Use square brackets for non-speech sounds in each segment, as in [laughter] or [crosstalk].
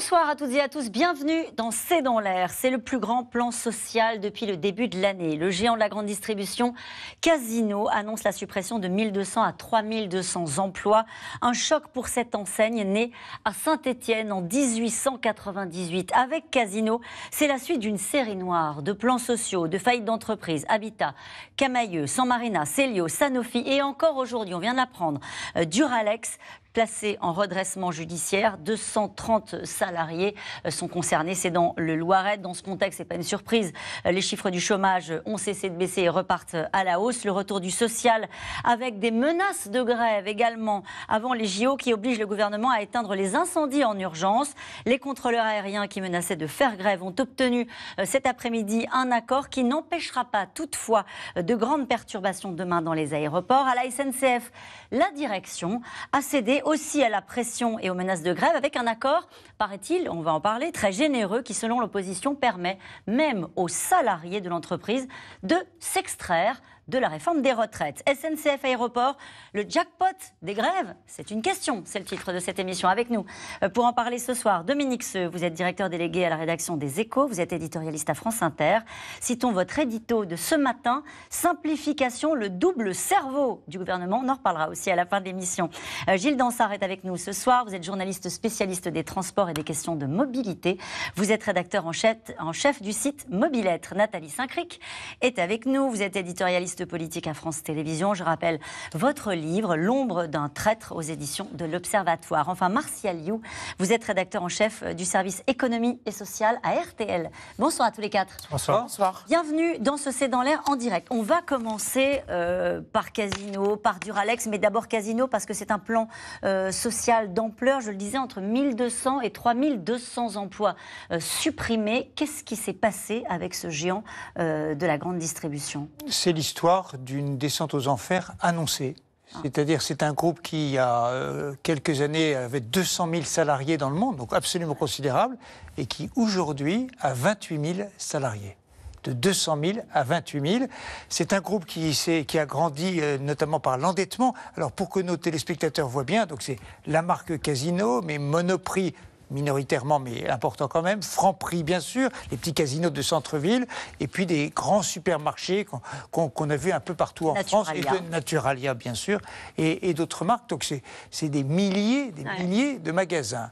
Bonsoir à toutes et à tous, bienvenue dans C'est dans l'air. C'est le plus grand plan social depuis le début de l'année. Le géant de la grande distribution, Casino, annonce la suppression de 1200 à 3200 emplois. Un choc pour cette enseigne née à Saint-Étienne en 1898. Avec Casino, c'est la suite d'une série noire de plans sociaux, de faillites d'entreprises, Habitat, Camailleux, San Marina, Célio, Sanofi et encore aujourd'hui, on vient d'apprendre, euh, Duralex placés en redressement judiciaire. 230 salariés euh, sont concernés. C'est dans le Loiret. Dans ce contexte, ce n'est pas une surprise. Euh, les chiffres du chômage ont cessé de baisser et repartent à la hausse. Le retour du social avec des menaces de grève également avant les JO qui obligent le gouvernement à éteindre les incendies en urgence. Les contrôleurs aériens qui menaçaient de faire grève ont obtenu euh, cet après-midi un accord qui n'empêchera pas toutefois de grandes perturbations demain dans les aéroports. À la SNCF, la direction a cédé aussi à la pression et aux menaces de grève avec un accord, paraît-il, on va en parler, très généreux qui, selon l'opposition, permet même aux salariés de l'entreprise de s'extraire de la réforme des retraites. SNCF Aéroport, le jackpot des grèves C'est une question, c'est le titre de cette émission. Avec nous, euh, pour en parler ce soir, Dominique Seux, vous êtes directeur délégué à la rédaction des Échos, vous êtes éditorialiste à France Inter. Citons votre édito de ce matin, Simplification, le double cerveau du gouvernement. On en reparlera aussi à la fin de l'émission. Euh, Gilles Dansard est avec nous ce soir, vous êtes journaliste spécialiste des transports et des questions de mobilité. Vous êtes rédacteur en chef, du site Mobilettre. Nathalie Saint-Cric est avec nous, vous êtes éditorialiste de politique à France Télévisions. Je rappelle votre livre, L'ombre d'un traître aux éditions de l'Observatoire. Enfin, Martial You, vous êtes rédacteur en chef du service économie et Social à RTL. Bonsoir à tous les quatre. Bonsoir. Bonsoir. Bienvenue dans ce C'est dans l'air en direct. On va commencer euh, par Casino, par Duralex, mais d'abord Casino parce que c'est un plan euh, social d'ampleur, je le disais, entre 1200 et 3200 emplois euh, supprimés. Qu'est-ce qui s'est passé avec ce géant de la grande distribution C'est l'histoire d'une descente aux enfers annoncée. Ah. C'est-à-dire, c'est un groupe qui, il y a euh, quelques années, avait 200 000 salariés dans le monde, donc absolument considérable, et qui aujourd'hui a 28 000 salariés. De 200 000 à 28 000. C'est un groupe qui, qui a grandi euh, notamment par l'endettement. Alors, pour que nos téléspectateurs voient bien, donc c'est la marque Casino, mais Monoprix minoritairement, mais important quand même, Franprix, bien sûr, les petits casinos de centre-ville, et puis des grands supermarchés qu'on a vus un peu partout en France, et de Naturalia, bien sûr, et, d'autres marques. Donc c'est des milliers, des milliers de magasins.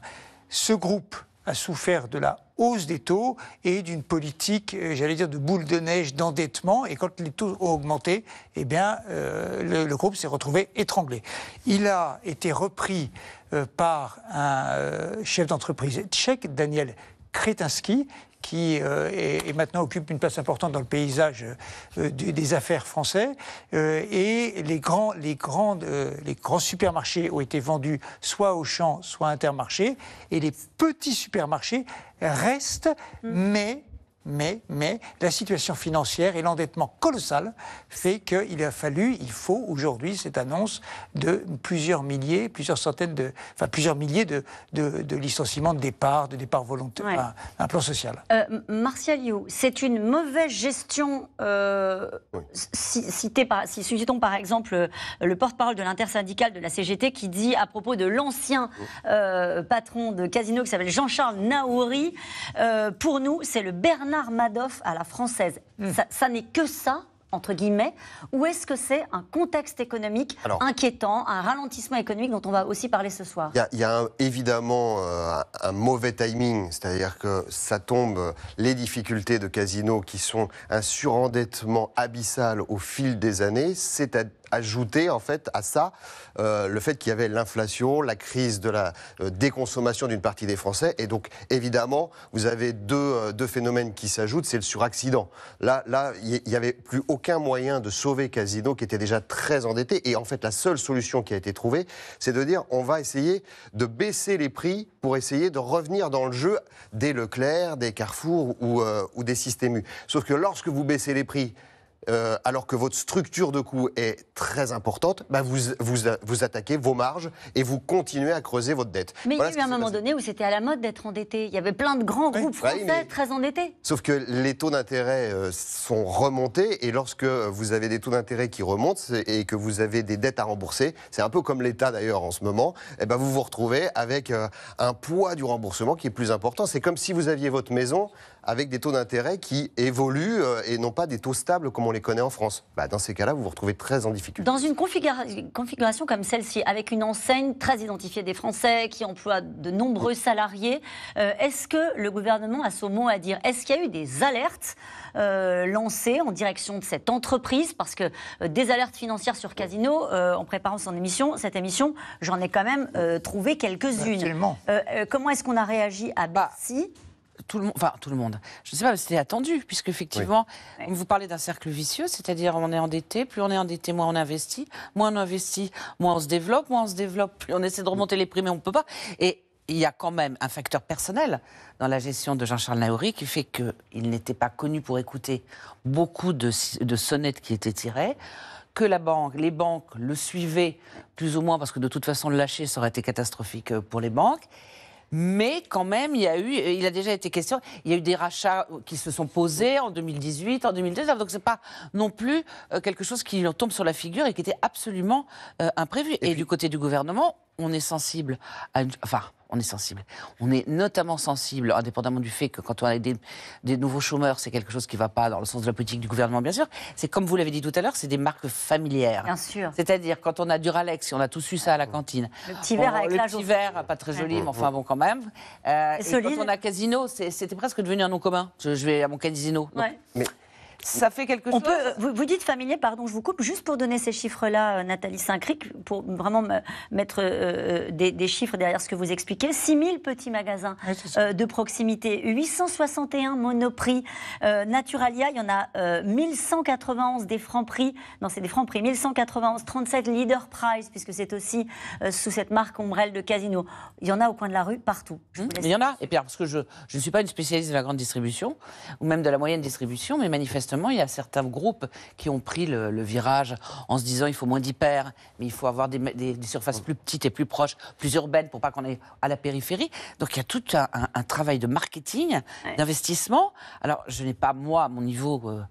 Ce groupe a souffert de la hausse des taux et d'une politique, euh, j'allais dire, de boule de neige d'endettement. Et quand les taux ont augmenté, eh bien, euh, le, groupe s'est retrouvé étranglé. Il a été repris euh, par un euh, chef d'entreprise tchèque, Daniel Kretinsky, qui euh, est, maintenant occupe une place importante dans le paysage des, affaires français. et les grands, les, grandes, les grands supermarchés ont été vendus soit au champ, soit Intermarché. Et les petits supermarchés restent, mm. mais mais, la situation financière et l'endettement colossal fait qu'il a fallu, il faut aujourd'hui cette annonce de plusieurs milliers, plusieurs centaines de, enfin plusieurs milliers de, licenciements, de départ de départs volontaires, un, plan social. Euh, Martial You, c'est une mauvaise gestion. Euh, si citons par exemple euh, le porte-parole de l'intersyndicale de la CGT qui dit à propos de l'ancien patron de casino qui s'appelle Jean-Charles Naouri, pour nous c'est le Bernard Madoff à la française, hmm. ça, n'est que ça entre guillemets, ou est-ce que c'est un contexte économique inquiétant, un ralentissement économique dont on va aussi parler ce soir Il y a, évidemment euh, un mauvais timing, c'est-à-dire que ça tombe les difficultés de Casino qui sont un surendettement abyssal au fil des années, c'est ajouter en fait à ça euh, le fait qu'il y avait l'inflation, la crise de la euh, déconsommation d'une partie des Français. Et donc évidemment, vous avez deux, euh, phénomènes qui s'ajoutent, c'est le suraccident. Là, là, il n'y avait plus aucun moyen de sauver Casino qui était déjà très endetté. Et en fait, la seule solution qui a été trouvée, c'est de dire on va essayer de baisser les prix pour essayer de revenir dans le jeu des Leclerc, des Carrefour ou, ou des Systému. Sauf que lorsque vous baissez les prix, euh, alors que votre structure de coût est très importante, bah, vous, vous, vous, attaquez vos marges et vous continuez à creuser votre dette. Mais il y a eu un moment donné où c'était à la mode d'être endetté. Il y avait plein de grands groupes bah français très endettés. Sauf que les taux d'intérêt euh, sont remontés et lorsque vous avez des taux d'intérêt qui remontent et que vous avez des dettes à rembourser, c'est un peu comme l'État d'ailleurs en ce moment, et eh ben, vous vous retrouvez avec euh, un poids du remboursement qui est plus important. C'est comme si vous aviez votre maison, avec des taux d'intérêt qui évoluent euh, et non pas des taux stables comme on les connaît en France. Bah, dans ces cas-là, vous vous retrouvez très en difficulté. Dans une configuration comme celle-ci, avec une enseigne très identifiée des Français, qui emploie de nombreux salariés, euh, est-ce que le gouvernement a son mot à dire Est-ce qu'il y a eu des alertes euh, lancées en direction de cette entreprise Parce que des alertes financières sur Casino, en préparant son émission, cette émission, j'en ai quand même trouvé quelques-unes. comment est-ce qu'on a réagi à bah, Bercy tout le monde, enfin tout le monde, je ne sais pas, mais c'était attendu, puisque effectivement, vous parlez d'un cercle vicieux, c'est-à-dire on est endetté, plus on est endetté, moins on investit, moins on investit, moins on se développe, moins on se développe, plus on essaie de remonter les prix, mais on ne peut pas. Et il y a quand même un facteur personnel dans la gestion de Jean-Charles Naouri qui fait qu'il n'était pas connu pour écouter beaucoup de, sonnettes qui étaient tirées que la banque, les banques le suivaient plus ou moins parce que de toute façon le lâcher ça aurait été catastrophique euh, pour les banques. Mais quand même, il y a eu, déjà été question, il y a eu des rachats qui se sont posés en 2018, en 2019. Donc ce n'est pas non plus euh, quelque chose qui leur tombe sur la figure et qui était absolument euh, imprévu. Et, du côté du gouvernement, on est sensible à une, enfin, on est sensible. On est notamment sensible, indépendamment du fait que quand on a des, des nouveaux chômeurs, c'est quelque chose qui ne va pas dans le sens de la politique du gouvernement, bien sûr. C'est comme vous l'avez dit tout à l'heure, c'est des marques familières. Bien sûr. C'est-à-dire, quand on a Duralex, on a tous eu ça à la cantine. Le petit verre avec Le petit verre, pas très joli, mais enfin bon, quand même. Euh, et, quand on a Casino, c'était presque devenu un nom commun. Je, vais à mon Casino ça fait quelque on chose. Peut, vous, dites familier, pardon, je vous coupe, juste pour donner ces chiffres-là, euh, Nathalie Saint-Cric, pour vraiment mettre euh, euh, des, chiffres derrière ce que vous expliquez. 6000 petits magasins de proximité, 861 Monoprix, Naturalia, il y en a 1191 des francs prix, non, c'est des francs prix, 1191, 37 Leader Price, puisque c'est aussi sous cette marque ombrelle de casino. Il y en a au coin de la rue, partout. Hmm, il y en a, et puis parce que je ne suis pas une spécialiste de la grande distribution, ou même de la moyenne distribution, mais manifestement, il y a certains groupes qui ont pris le, virage en se disant il faut moins d'hyper, mais il faut avoir des, surfaces plus petites et plus proches, plus urbaines pour pas qu'on aille à la périphérie. Donc il y a tout un, travail de marketing, d'investissement. Alors je n'ai pas, moi, à mon niveau euh,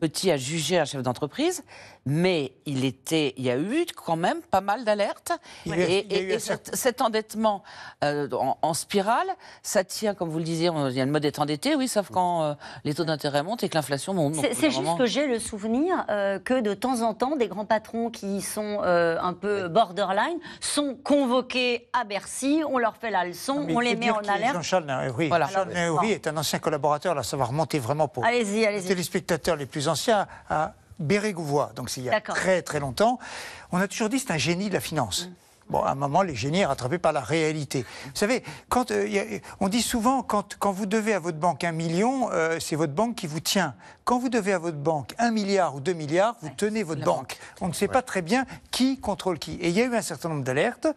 petit, à juger un chef d'entreprise, mais il était, il y a eu quand même pas mal d'alertes. Et, cet, endettement euh, en, spirale, ça tient, comme vous le disiez, il y a le mode d'être endetté, oui, sauf quand euh, les taux d'intérêt montent et que l'inflation monte. C'est juste que j'ai le souvenir euh, que de temps en temps, des grands patrons qui sont un peu borderline sont convoqués à Bercy, on leur fait la leçon, on les met en alerte. Jean-Charles oui, est un ancien collaborateur, là, ça va remonter vraiment pour les téléspectateurs les plus anciens à Bérégouvois, donc c'est il y a très très longtemps. On a toujours dit c'est un génie de la finance. Mm. Bon, à un moment, les génies sont rattrapés par la réalité. Vous savez, quand, euh, on dit souvent, quand, quand, vous devez à votre banque un million, euh, c'est votre banque qui vous tient. Quand vous devez à votre banque un milliard ou deux milliards, vous tenez votre banque. On ne sait pas très bien qui contrôle qui. Et il y a eu un certain nombre d'alertes.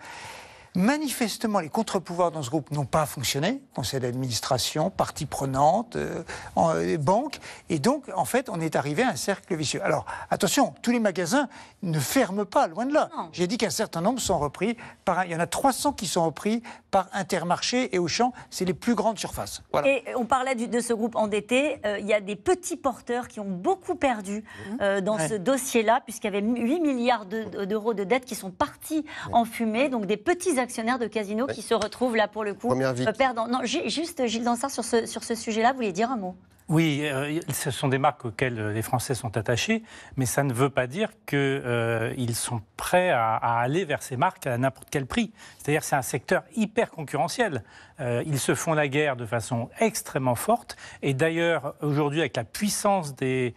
Manifestement, les contre-pouvoirs dans ce groupe n'ont pas fonctionné. Conseil d'administration, parties prenantes, euh, euh, banques. Et donc, en fait, on est arrivé à un cercle vicieux. Alors, attention, tous les magasins ne ferment pas, loin de là. J'ai dit qu'un certain nombre sont repris. Par, il y en a 300 qui sont repris par Intermarché et Auchan. C'est les plus grandes surfaces. Et on parlait de ce groupe endetté. Euh, il y a des petits porteurs qui ont beaucoup perdu mmh. euh, dans ce dossier-là, puisqu'il y avait 8 milliards d'euros de, dettes qui sont partis en fumée. Donc des petits actionnaires de casinos qui se retrouvent là pour le coup. Première euh, perdant. Non, juste Gilles Dansard, sur ce, sur ce sujet-là, vous voulez dire un mot oui, euh, ce sont des marques auxquelles les Français sont attachés, mais ça ne veut pas dire qu'ils euh, sont prêts à, aller vers ces marques à n'importe quel prix. C'est-à-dire c'est un secteur hyper concurrentiel. Euh, ils se font la guerre de façon extrêmement forte, et d'ailleurs aujourd'hui avec la puissance des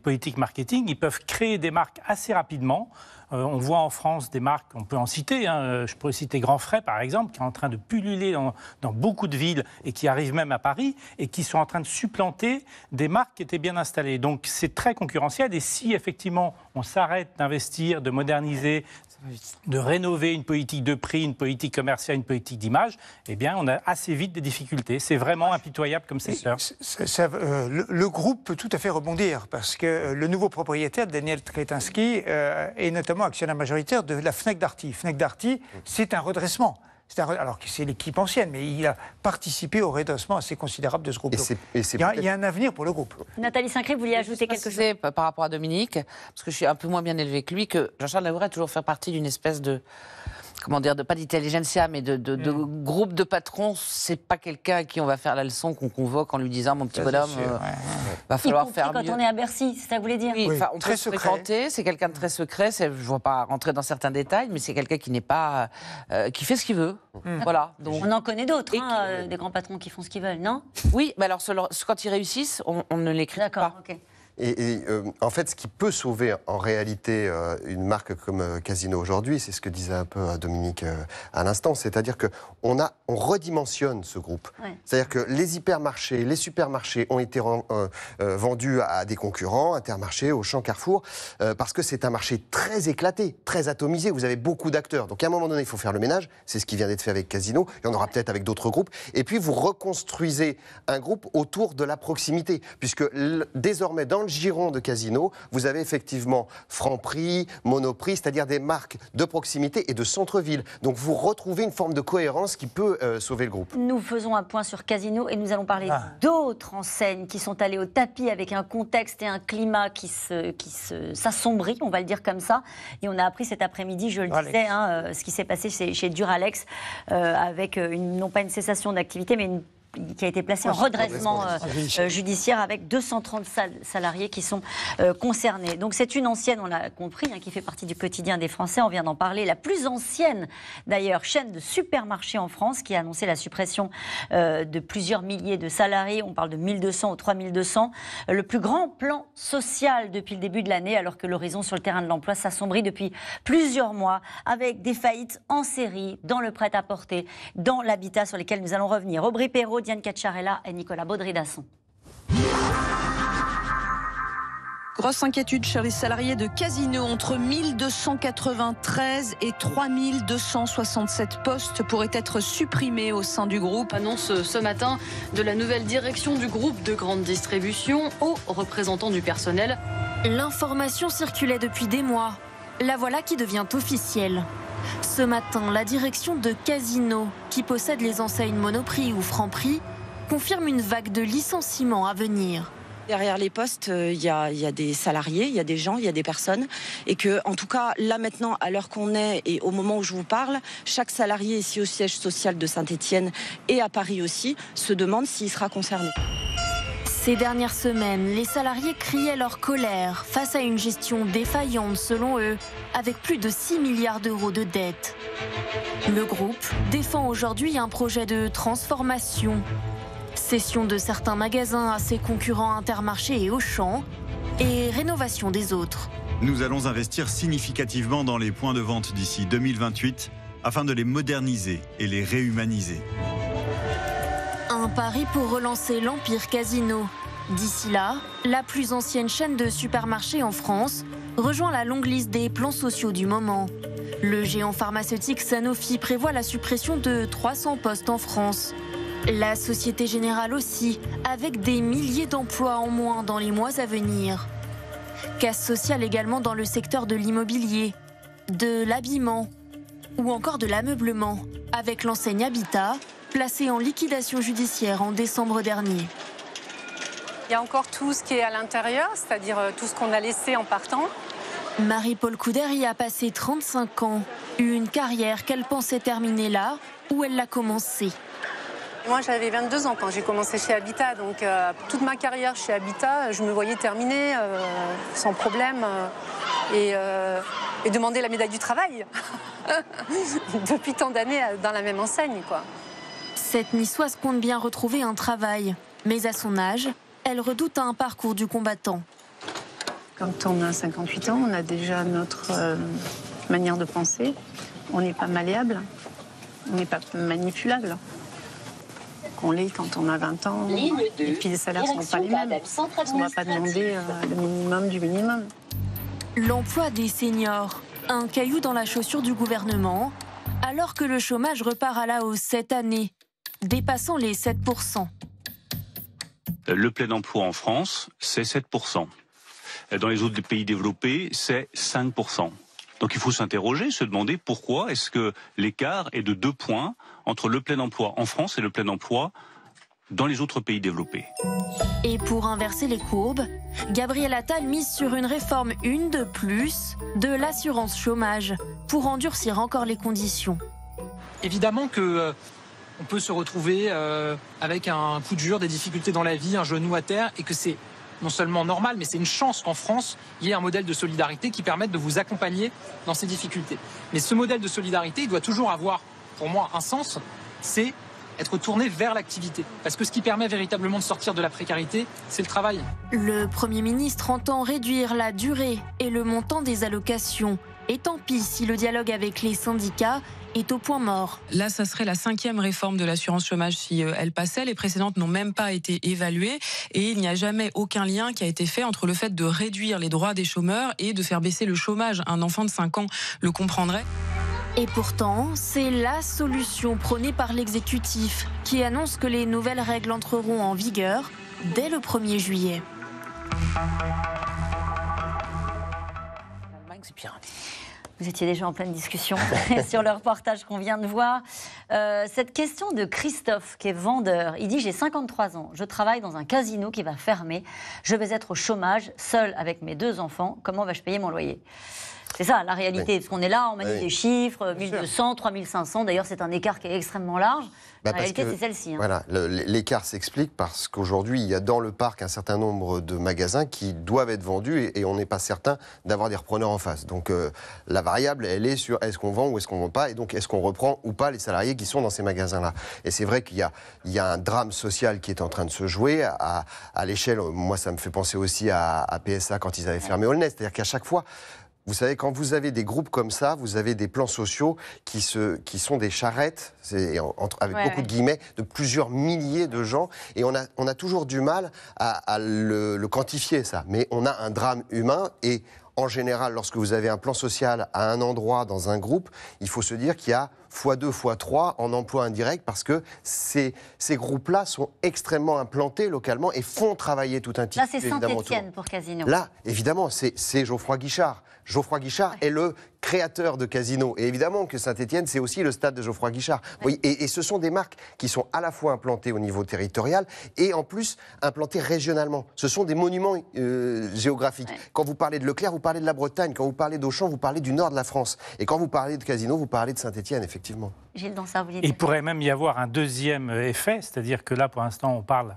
politiques marketing, ils peuvent créer des marques assez rapidement. Euh, on voit en France des marques, on peut en citer, hein, euh, je pourrais citer Grand Frais par exemple, qui est en train de pulluler dans, dans, beaucoup de villes et qui arrive même à Paris et qui sont en train de supplanter des marques qui étaient bien installées. Donc c'est très concurrentiel et si effectivement on s'arrête d'investir, de moderniser, de rénover une politique de prix, une politique commerciale, une politique d'image, eh bien, on a assez vite des difficultés. C'est vraiment impitoyable comme secteur. Euh, le, groupe peut tout à fait rebondir parce que euh, le nouveau propriétaire, Daniel Kretinsky, euh, est notamment actionnaire majoritaire de la FNEC Darty. FNEC Darty, mmh. c'est un redressement alors que c'est l'équipe ancienne, mais il a participé au redressement assez considérable de ce groupe. il, y a, un avenir pour le groupe. Nathalie Sincré, vous vouliez ajouter quelque chose Par rapport à Dominique, parce que je suis un peu moins bien élevée que lui, que Jean-Charles Labouret a toujours fait partie d'une espèce de comment dire, de pas d'intelligentsia, mais de, de, de mm. groupe de patrons, c'est pas quelqu'un à qui on va faire la leçon qu'on convoque en lui disant mon petit bonhomme, euh, il va falloir faire quand on est à Bercy, c'est ça que vous voulez dire oui, on très peut se c'est quelqu'un de très secret, je ne vois pas rentrer dans certains détails, mais c'est quelqu'un qui n'est pas, euh, qui fait ce qu'il veut. Mm. Voilà. Donc. On en connaît d'autres, hein, euh, des grands patrons qui font ce qu'ils veulent, non Oui, mais alors quand ils réussissent, on, on ne les critique pas. D'accord, ok. Et, euh, en fait, ce qui peut sauver en réalité euh, une marque comme euh, Casino aujourd'hui, c'est ce que disait un peu Dominique à l'instant, c'est-à-dire que on, a, on redimensionne ce groupe. C'est-à-dire que les hypermarchés, les supermarchés ont été vendus à des concurrents, Intermarché, Auchan, Carrefour, parce que c'est un marché très éclaté, très atomisé. Vous avez beaucoup d'acteurs. Donc à un moment donné, il faut faire le ménage. C'est ce qui vient d'être fait avec Casino. Il y en aura peut-être avec d'autres groupes. Et puis vous reconstruisez un groupe autour de la proximité, puisque désormais dans giron de Casino, vous avez effectivement Franprix, Monoprix, c'est-à-dire des marques de proximité et de centre-ville. Donc vous retrouvez une forme de cohérence qui peut euh, sauver le groupe. Nous faisons un point sur Casino et nous allons parler ah. d'autres enseignes qui sont allées au tapis avec un contexte et un climat qui s'assombrit, se, qui se, on va le dire comme ça. Et on a appris cet après-midi, je le disais, hein, euh, ce qui s'est passé chez, chez Duralex euh, avec une, non pas une cessation d'activité, mais une qui a été placé en ah, redressement euh, euh, judiciaire avec 230 salariés qui sont euh, concernés. Donc c'est une ancienne, on l'a compris, hein, qui fait partie du quotidien des Français, on vient d'en parler, la plus ancienne d'ailleurs chaîne de supermarchés en France qui a annoncé la suppression de plusieurs milliers de salariés, on parle de 1200 ou 3200, le plus grand plan social depuis le début de l'année alors que l'horizon sur le terrain de l'emploi s'assombrit depuis plusieurs mois avec des faillites en série dans le prêt-à-porter, dans l'habitat sur lesquels nous allons revenir. Aubry Perrault, Diane Cacciarella et Nicolas Baudry-Dasson. Grosse inquiétude chez les salariés de Casino. Entre 1293 et 3267 postes pourraient être supprimés au sein du groupe. Annonce ce matin de la nouvelle direction du groupe de grande distribution aux représentants du personnel. L'information circulait depuis des mois. La voilà qui devient officielle. Ce matin, la direction de Casino, qui possède les enseignes Monoprix ou Franprix, confirme une vague de licenciements à venir. Derrière les postes, euh, il y, a, des salariés, il y a des gens, il y a des personnes. Et que, en tout cas, là maintenant, à l'heure qu'on est et au moment où je vous parle, chaque salarié ici au siège social de Saint-Etienne et à Paris aussi se demande s'il sera concerné. Ces dernières semaines, les salariés criaient leur colère face à une gestion défaillante selon eux, avec plus de 6 milliards d'euros de dettes. Le groupe défend aujourd'hui un projet de transformation, cession de certains magasins à ses concurrents Intermarché et Auchan, et rénovation des autres. Nous allons investir significativement dans les points de vente d'ici 2028 afin de les moderniser et les réhumaniser. Paris pour relancer l'Empire Casino. D'ici là, la plus ancienne chaîne de supermarchés en France rejoint la longue liste des plans sociaux du moment. Le géant pharmaceutique Sanofi prévoit la suppression de 300 postes en France. La Société Générale aussi, avec des milliers d'emplois en moins dans les mois à venir. Casse sociale également dans le secteur de l'immobilier, de l'habillement ou encore de l'ameublement, avec l'enseigne Habitat, placé en liquidation judiciaire en décembre dernier. Il y a encore tout ce qui est à l'intérieur, c'est-à-dire euh, tout ce qu'on a laissé en partant. Marie-Paul Couder y a passé 35 ans, une carrière qu'elle pensait terminer là, où elle l'a commencé. Moi, j'avais 22 ans quand j'ai commencé chez Habitat, donc euh, toute ma carrière chez Habitat, je me voyais terminer euh, sans problème et, et demander la médaille du travail [laughs] depuis tant d'années dans la même enseigne, quoi. Cette niçoise compte bien retrouver un travail, mais à son âge, elle redoute un parcours du combattant. Quand on a 58 ans, on a déjà notre euh, manière de penser. On n'est pas malléable, on n'est pas manipulable. On l'est quand on a 20 ans, et puis les salaires sont pas les mêmes. On ne va pas demander euh, le minimum du minimum. L'emploi des seniors, un caillou dans la chaussure du gouvernement, alors que le chômage repart à la hausse cette année dépassant les 7%. Euh, le plein emploi en France, c'est 7%. Euh, dans les autres pays développés, c'est 5%. Donc il faut s'interroger, se demander pourquoi est-ce que l'écart est de deux points entre le plein emploi en France et le plein emploi dans les autres pays développés. Et pour inverser les courbes, Gabriel Attal mise sur une réforme une de plus de l'assurance chômage pour endurcir encore les conditions. Évidemment que euh, on peut se retrouver euh, avec un coup dur, des difficultés dans la vie, un genou à terre, et que c'est non seulement normal, mais c'est une chance qu'en France, il y ait un modèle de solidarité qui permette de vous accompagner dans ces difficultés. Mais ce modèle de solidarité, il doit toujours avoir, pour moi, un sens, c'est être tourné vers l'activité. Parce que ce qui permet véritablement de sortir de la précarité, c'est le travail. Le Premier ministre entend réduire la durée et le montant des allocations. Et tant pis si le dialogue avec les syndicats est au point mort. Là, ça serait la cinquième réforme de l'assurance chômage si euh, elle passait. Les précédentes n'ont même pas été évaluées et il n'y a jamais aucun lien qui a été fait entre le fait de réduire les droits des chômeurs et de faire baisser le chômage. Un enfant de 5 ans le comprendrait. Et pourtant, c'est la solution prônée par l'exécutif qui annonce que les nouvelles règles entreront en vigueur dès le 1er juillet. Vous étiez déjà en pleine discussion [laughs] sur le reportage qu'on vient de voir. Euh, cette question de Christophe, qui est vendeur, il dit J'ai 53 ans, je travaille dans un casino qui va fermer, je vais être au chômage, seul avec mes deux enfants, comment vais-je payer mon loyer c'est ça, la réalité. Parce qu'on est là, on manie des chiffres, 1200, 3500. D'ailleurs, c'est un écart qui est extrêmement large. la bah, réalité, c'est celle-ci. Hein. Voilà, l'écart s'explique parce qu'aujourd'hui, il y a dans le parc un certain nombre de magasins qui doivent être vendus et, on n'est pas certain d'avoir des repreneurs en face. Donc, euh, la variable, elle est sur est-ce qu'on vend ou est-ce qu'on vend pas et donc est-ce qu'on reprend ou pas les salariés qui sont dans ces magasins-là. Et c'est vrai qu'il y, a un drame social qui est en train de se jouer à, l'échelle. Moi, ça me fait penser aussi à, PSA quand ils avaient fermé Holness. C'est-à-dire qu'à chaque fois, vous savez, quand vous avez des groupes comme ça, vous avez des plans sociaux qui, se, qui sont des charrettes, avec beaucoup de guillemets, de plusieurs milliers de gens. Et on a, on a toujours du mal à, le, quantifier, ça. Mais on a un drame humain et en général, lorsque vous avez un plan social à un endroit, dans un groupe, il faut se dire qu'il y a x2, x3 en emploi indirect parce que ces, ces groupes-là sont extrêmement implantés localement et font travailler tout un type. Là, c'est Saint-Étienne pour Casino. Là, évidemment, c'est Geoffroy Guichard. Geoffroy Guichard est le créateur de Casino. Et évidemment que Saint-Etienne, c'est aussi le stade de Geoffroy Guichard. Et, ce sont des marques qui sont à la fois implantées au niveau territorial et en plus implantées régionalement. Ce sont des monuments euh, géographiques. Quand vous parlez de Leclerc, vous parlez de la Bretagne. Quand vous parlez d'Auchan, vous parlez du nord de la France. Et quand vous parlez de Casino, vous parlez de Saint-Etienne, effectivement. vous Il pourrait même y avoir un deuxième effet, c'est-à-dire que là, pour l'instant, on parle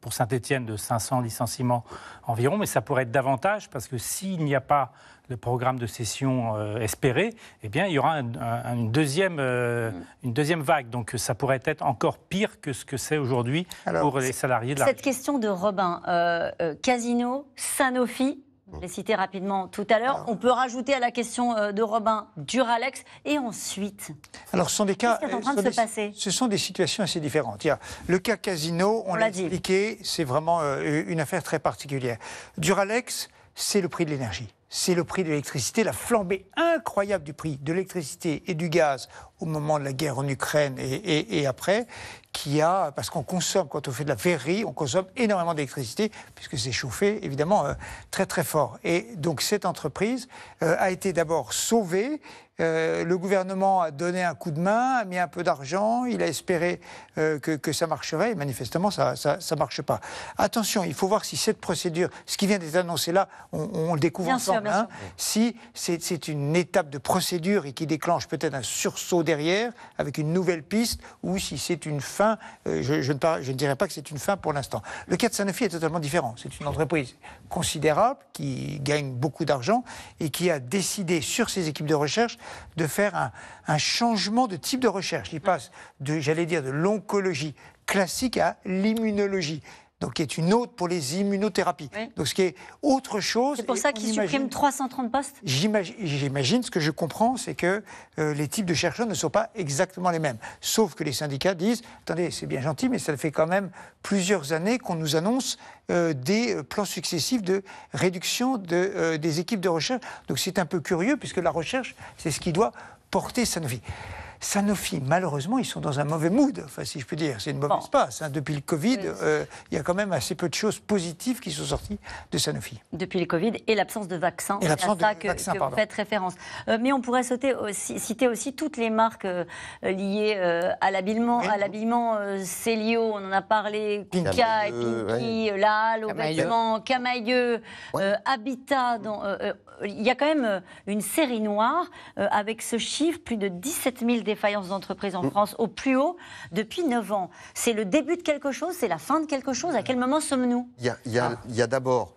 pour Saint-Etienne de 500 licenciements environ, mais ça pourrait être davantage parce que s'il n'y a pas le programme de session euh, espéré, eh bien, il y aura une, deuxième, euh, mm. une deuxième vague. Donc, ça pourrait être encore pire que ce que c'est aujourd'hui pour les salariés de la Cette question de Robin, euh, Casino, Sanofi, les citer rapidement tout à l'heure. Ah. On peut rajouter à la question de Robin Duralex et ensuite. Alors, ce sont des cas. ce sont des situations assez différentes. le cas casino, on, on l'a expliqué, c'est vraiment une affaire très particulière. Duralex, c'est le prix de l'énergie c'est le prix de l'électricité, la flambée incroyable du prix de l'électricité et du gaz au moment de la guerre en Ukraine et, après a, parce qu'on consomme, quand on fait de la verrerie, on consomme énormément d'électricité, puisque c'est chauffé, évidemment, euh, très très fort. Et donc cette entreprise euh, a été d'abord sauvée. Euh, le gouvernement a donné un coup de main, a mis un peu d'argent, il a espéré que, ça marcherait, et manifestement, ça ne marche pas. Attention, il faut voir si cette procédure, ce qui vient d'être annoncé là, on, le découvre ensemble, hein. si c'est une étape de procédure et qui déclenche peut-être un sursaut derrière, avec une nouvelle piste, ou si c'est une fin euh, je, ne dirais pas que c'est une fin pour l'instant. Le cas de Sanofi est totalement différent. C'est une entreprise considérable qui gagne beaucoup d'argent et qui a décidé sur ses équipes de recherche de faire un, changement de type de recherche. Il passe de, j'allais dire, de l'oncologie classique à l'immunologie donc qui est une autre pour les immunothérapies. Donc ce qui est autre chose. C'est pour ça qu'ils suppriment 330 postes J'imagine, ce que je comprends, c'est que euh, les types de chercheurs ne sont pas exactement les mêmes. Sauf que les syndicats disent, attendez, c'est bien gentil, mais ça fait quand même plusieurs années qu'on nous annonce euh, des euh, plans successifs de réduction de, des équipes de recherche. Donc c'est un peu curieux, puisque la recherche, c'est ce qui doit porter sa vie. Sanofi, malheureusement, ils sont dans un mauvais mood, enfin, si je peux dire. C'est une mauvaise passe. Hein. Depuis le Covid, euh, il y a quand même assez peu de choses positives qui sont sorties de Sanofi. Depuis le Covid et l'absence de vaccins. Et l'absence de que, vaccins, référence. Euh, mais on pourrait aussi, citer aussi toutes les marques euh, liées à l'habillement. À l'habillement, Célio, on en a parlé, Kuka, Pinky, Lal, au Habitat. il y a quand même une série noire avec ce chiffre, plus de 17 000 défaillances d'entreprises en mm. France au plus haut depuis 9 ans. C'est le début de quelque chose, c'est la fin de quelque chose. À quel moment sommes-nous Il y a d'abord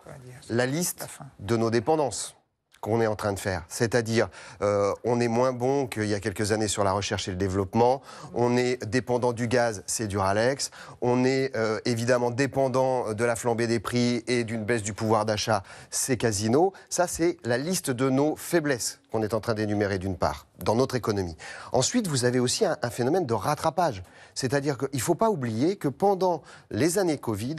la liste de nos dépendances qu'on est en train de faire. C'est-à-dire, euh, on est moins bon qu'il y a quelques années sur la recherche et le développement, on est dépendant du gaz, c'est du alex on est euh, évidemment dépendant de la flambée des prix et d'une baisse du pouvoir d'achat, c'est Casino. Ça, c'est la liste de nos faiblesses qu'on est en train d'énumérer d'une part, dans notre économie. Ensuite, vous avez aussi un, un phénomène de rattrapage. C'est-à-dire qu'il ne faut pas oublier que pendant les années Covid,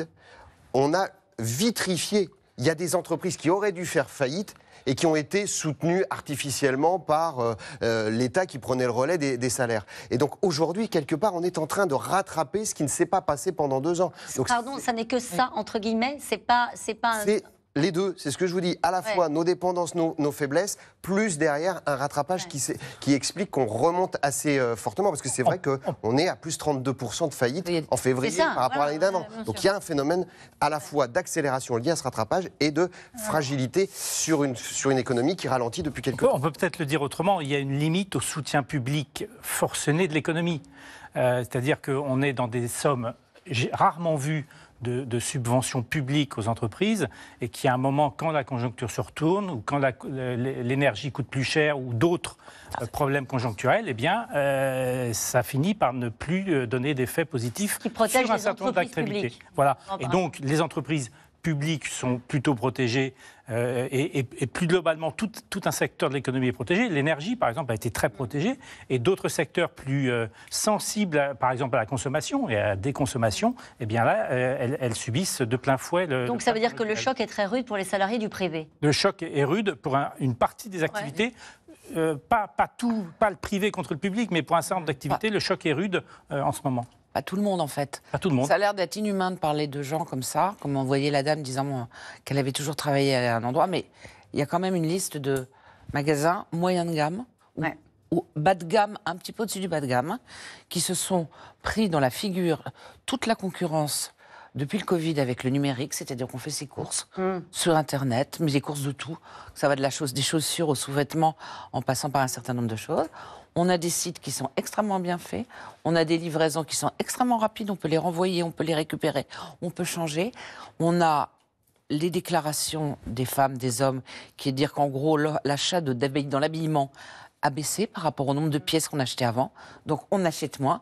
on a vitrifié. Il y a des entreprises qui auraient dû faire faillite et qui ont été soutenus artificiellement par euh, euh, l'État qui prenait le relais des, salaires. Et donc aujourd'hui, quelque part, on est en train de rattraper ce qui ne s'est pas passé pendant deux ans. Pardon, ça n'est que ça, entre guillemets C'est pas, pas un les deux, c'est ce que je vous dis, à la fois nos dépendances, nos, faiblesses, plus derrière un rattrapage qui, explique qu'on remonte assez euh, fortement, parce que c'est vrai oh, qu'on oh. est à plus 32% de faillite en février par rapport à l'année d'avant. Donc il y a un phénomène à la fois d'accélération liée à ce rattrapage et de fragilité sur une, économie qui ralentit depuis quelques temps. On peut peut-être le dire autrement, il y a une limite au soutien public forcené de l'économie. Euh, c'est-à-dire qu'on est dans des sommes rarement vues de, subventions publiques aux entreprises et qui, à un moment, quand la conjoncture se retourne ou quand l'énergie coûte plus cher ou d'autres euh, problèmes conjoncturels, eh bien, euh, ça finit par ne plus euh, donner d'effets positifs qui sur un certain nombre d'activités. Voilà. Et donc, les entreprises publiques sont plutôt protégées euh, et, plus globalement, tout, un secteur de l'économie est protégé. L'énergie, par exemple, a été très protégée, et d'autres secteurs plus euh, sensibles, par exemple, à la consommation et à la déconsommation, eh bien là, euh, elles, subissent de plein fouet. Le, Donc ça veut dire que le choc est très rude pour les salariés du privé. Le choc est rude pour une partie des activités. pas, pas, tout, le privé contre le public, mais pour un certain nombre d'activités, le choc est rude en ce moment. À tout le monde en fait. À tout le monde. Ça a l'air d'être inhumain de parler de gens comme ça, comme on voyait la dame disant euh, qu'elle avait toujours travaillé à un endroit, mais il y a quand même une liste de magasins moyen de gamme ou, bas de gamme, un petit peu au-dessus du bas de gamme, qui se sont pris dans la figure toute la concurrence depuis le Covid avec le numérique, c'est-à-dire qu'on fait ses courses mm. sur Internet, mais des courses de tout. Ça va de la chose, des chaussures aux sous-vêtements en passant par un certain nombre de choses. On a des sites qui sont extrêmement bien faits. On a des livraisons qui sont extrêmement rapides. On peut les renvoyer, on peut les récupérer, on peut changer. On a les déclarations des femmes, des hommes, qui est dire qu'en gros, l'achat d'habits dans l'habillement a baissé par rapport au nombre de pièces qu'on achetait avant. Donc on achète moins.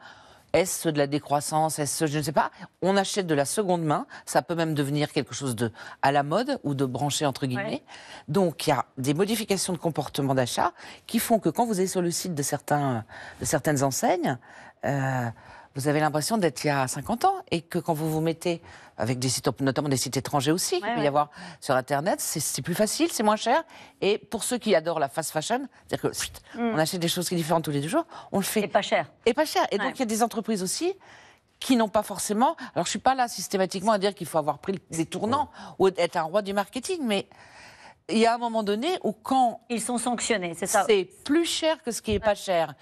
Est-ce de la décroissance Est-ce, je ne sais pas. On achète de la seconde main. Ça peut même devenir quelque chose de à la mode ou de branché entre guillemets. Donc il y a des modifications de comportement d'achat qui font que quand vous allez sur le site de certains, de certaines enseignes. Euh, vous avez l'impression d'être il y a 50 ans et que quand vous vous mettez avec des sites, notamment des sites étrangers aussi, il peut y avoir sur Internet, c'est plus facile, c'est moins cher. Et pour ceux qui adorent la fast fashion, c'est-à-dire que mm. on achète des choses qui sont différentes tous les deux jours, on le fait. Et pas cher. Et pas cher. Et donc il y a des entreprises aussi qui n'ont pas forcément. Alors je suis pas là systématiquement à dire qu'il faut avoir pris des tournants ou être un roi du marketing, mais il y a un moment donné où quand ils sont sanctionnés, c'est ça. C'est plus cher que ce qui est pas cher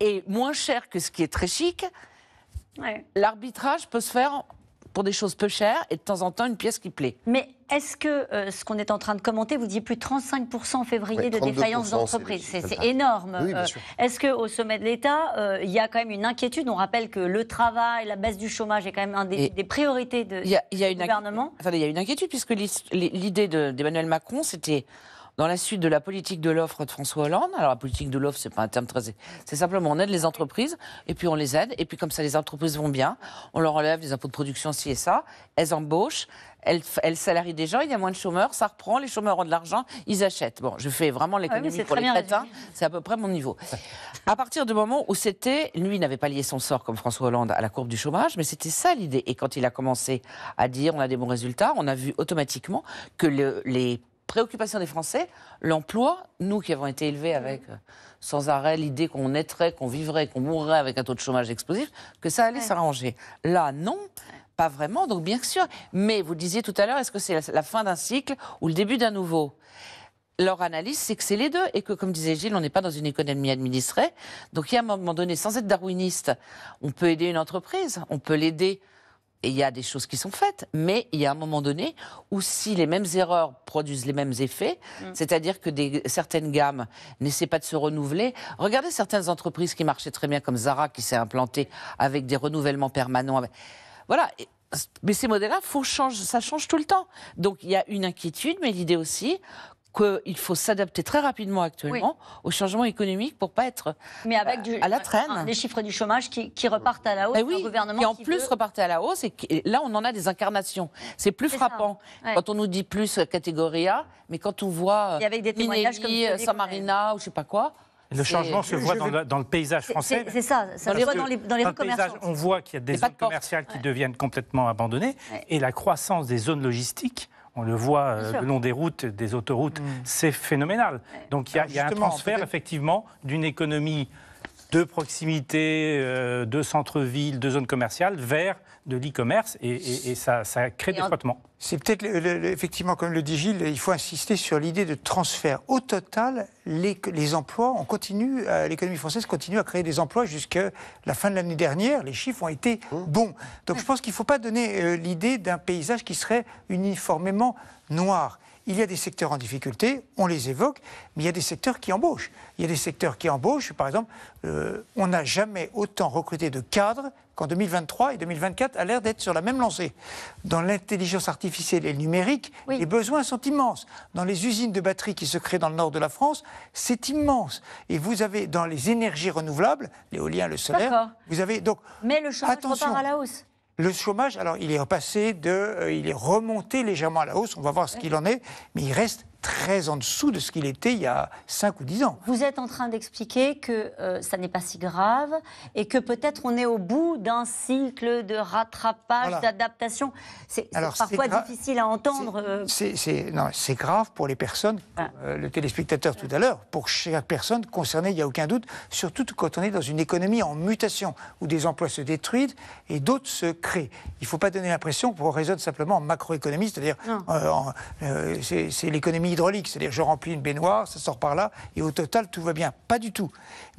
et moins cher que ce qui est très chic. L'arbitrage peut se faire pour des choses peu chères et de temps en temps une pièce qui plaît. Mais est-ce que euh, ce qu'on est en train de commenter, vous dites plus de 35% en février de défaillance d'entreprise C'est énorme. Euh, est-ce qu'au sommet de l'État, euh, il y a quand même une inquiétude On rappelle que le travail, la baisse du chômage est quand même un des, priorités de, du gouvernement. il y a une inquiétude puisque l'idée d'Emmanuel Macron, c'était dans la suite de la politique de l'offre de François Hollande. Alors la politique de l'offre, c'est pas un terme très, c'est simplement on aide les entreprises et puis on les aide et puis comme ça les entreprises vont bien, on leur enlève des impôts de production ci et ça, elles embauchent, elles salarient des gens, il y a moins de chômeurs, ça reprend, les chômeurs ont de l'argent, ils achètent. Bon, je fais vraiment ah l'économie pour les crétins, c'est à peu près mon niveau. à partir du moment où c'était, lui n'avait pas lié son sort comme François Hollande à la courbe du chômage, mais c'était ça l'idée. Et quand il a commencé à dire on a des bons résultats, on a vu automatiquement que les préoccupation des Français, l'emploi, nous qui avons été élevés avec euh, sans arrêt l'idée qu'on naîtrait, qu'on vivrait, qu'on mourrait avec un taux de chômage explosif, que ça allait s'arranger. Là, non. Pas vraiment, donc bien sûr. Mais vous disiez tout à l'heure, est-ce que c'est la, la fin d'un cycle ou le début d'un nouveau leur analyse, c'est que c'est les deux et que, comme disait Gilles, on n'est pas dans une économie administrée. Donc, il y a un moment donné, sans être darwiniste, on peut aider une entreprise, on peut l'aider il y a des choses qui sont faites, mais il y a un moment donné où si les mêmes erreurs produisent les mêmes effets, mm. c'est-à-dire que certaines gammes n'essaient pas de se renouveler. Regardez certaines entreprises qui marchaient très bien, comme Zara, qui s'est implantée avec des renouvellements permanents. Voilà. Mais ces modèles-là, ça change tout le temps. Donc il y a une inquiétude, mais l'idée aussi qu'il faut s'adapter très rapidement actuellement au changement économique pour pas être Mais avec du, à la traîne. des chiffres du chômage qui, eh repartent à la hausse, Et gouvernement et en plus repartent à la hausse. Et, là, on en a des incarnations. C'est plus frappant quand on nous dit plus euh, catégorie A, mais quand on voit et avec euh, San Marina ou je sais pas quoi. Le changement se voit dans, le, paysage français. C'est ça, ça se voit dans les, dans On voit qu'il y a des zones commerciales qui deviennent complètement abandonnés et la croissance des zones logistiques on le voit euh, le long des routes, des autoroutes, mm. c'est phénoménal. Donc il y a, un transfert effectivement d'une économie de proximité, euh, de centre-ville, de zone commerciale vers de l'e-commerce et, ça, crée des frottements. C'est peut-être effectivement, comme le dit Gilles, il faut insister sur l'idée de transfert. Au total, les, les emplois, on continue, euh, l'économie française continue à créer des emplois jusqu'à la fin de l'année dernière. Les chiffres ont été mmh. bons. Donc je pense qu'il ne faut pas donner euh, l'idée d'un paysage qui serait uniformément noir il y a des secteurs en difficulté, on les évoque, mais il y a des secteurs qui embauchent. Il y a des secteurs qui embauchent, par exemple, euh, on n'a jamais autant recruté de cadres qu'en 2023 et 2024 a l'air d'être sur la même lancée. Dans l'intelligence artificielle et le numérique, les besoins sont immenses. Dans les usines de batteries qui se créent dans le nord de la France, c'est immense. Et vous avez dans les énergies renouvelables, l'éolien, le solaire, vous avez donc mais le chômage attention, repart à la hausse. Le chômage, alors il est repassé de, euh, il est remonté légèrement à la hausse. On va voir ce qu'il en est, mais il reste très en dessous de ce qu'il était il y a 5 ou 10 ans. Vous êtes en train d'expliquer que euh, ça n'est pas si grave et que peut-être on est au bout d'un cycle de rattrapage, d'adaptation. C'est parfois difficile à entendre. Euh. C'est grave pour les personnes, ah. euh, le téléspectateur tout à l'heure, pour chaque personne concernée, il n'y a aucun doute, surtout quand on est dans une économie en mutation où des emplois se détruisent et d'autres se créent. Il ne faut pas donner l'impression qu'on raisonne simplement en macroéconomie, c'est-à-dire c'est l'économie hydraulique, c'est-à-dire je remplis une baignoire, ça sort par là, et au total tout va bien. Pas du tout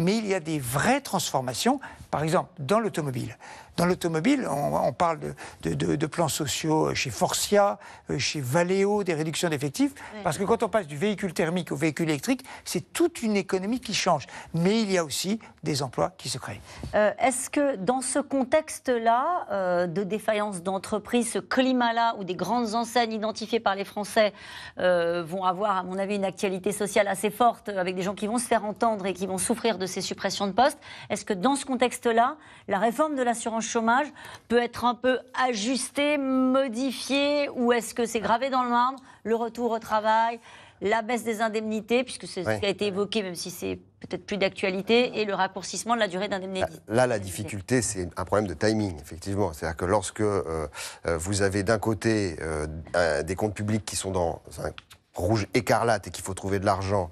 mais il y a des vraies transformations, par exemple dans l'automobile. Dans l'automobile, on, parle de, plans sociaux euh, chez Forcia, euh, chez Valeo, des réductions d'effectifs, parce que quand on passe du véhicule thermique au véhicule électrique, c'est toute une économie qui change. Mais il y a aussi des emplois qui se créent. Euh, est-ce que dans ce contexte-là de défaillance d'entreprise, ce climat-là, où des grandes enseignes identifiées par les Français vont avoir, à mon avis, une actualité sociale assez forte, avec des gens qui vont se faire entendre et qui vont souffrir de ces suppressions de postes. Est-ce que dans ce contexte-là, la réforme de l'assurance chômage peut être un peu ajustée, modifiée, ou est-ce que c'est gravé dans le marbre, le retour au travail, la baisse des indemnités, puisque c'est ce qui a été évoqué, même si c'est peut-être plus d'actualité, et le raccourcissement de la durée d'indemnité. Là, la difficulté, c'est un problème de timing, effectivement. C'est-à-dire que lorsque euh, euh, vous avez d'un côté euh, des comptes publics qui sont dans un rouge écarlate et qu'il faut trouver de l'argent,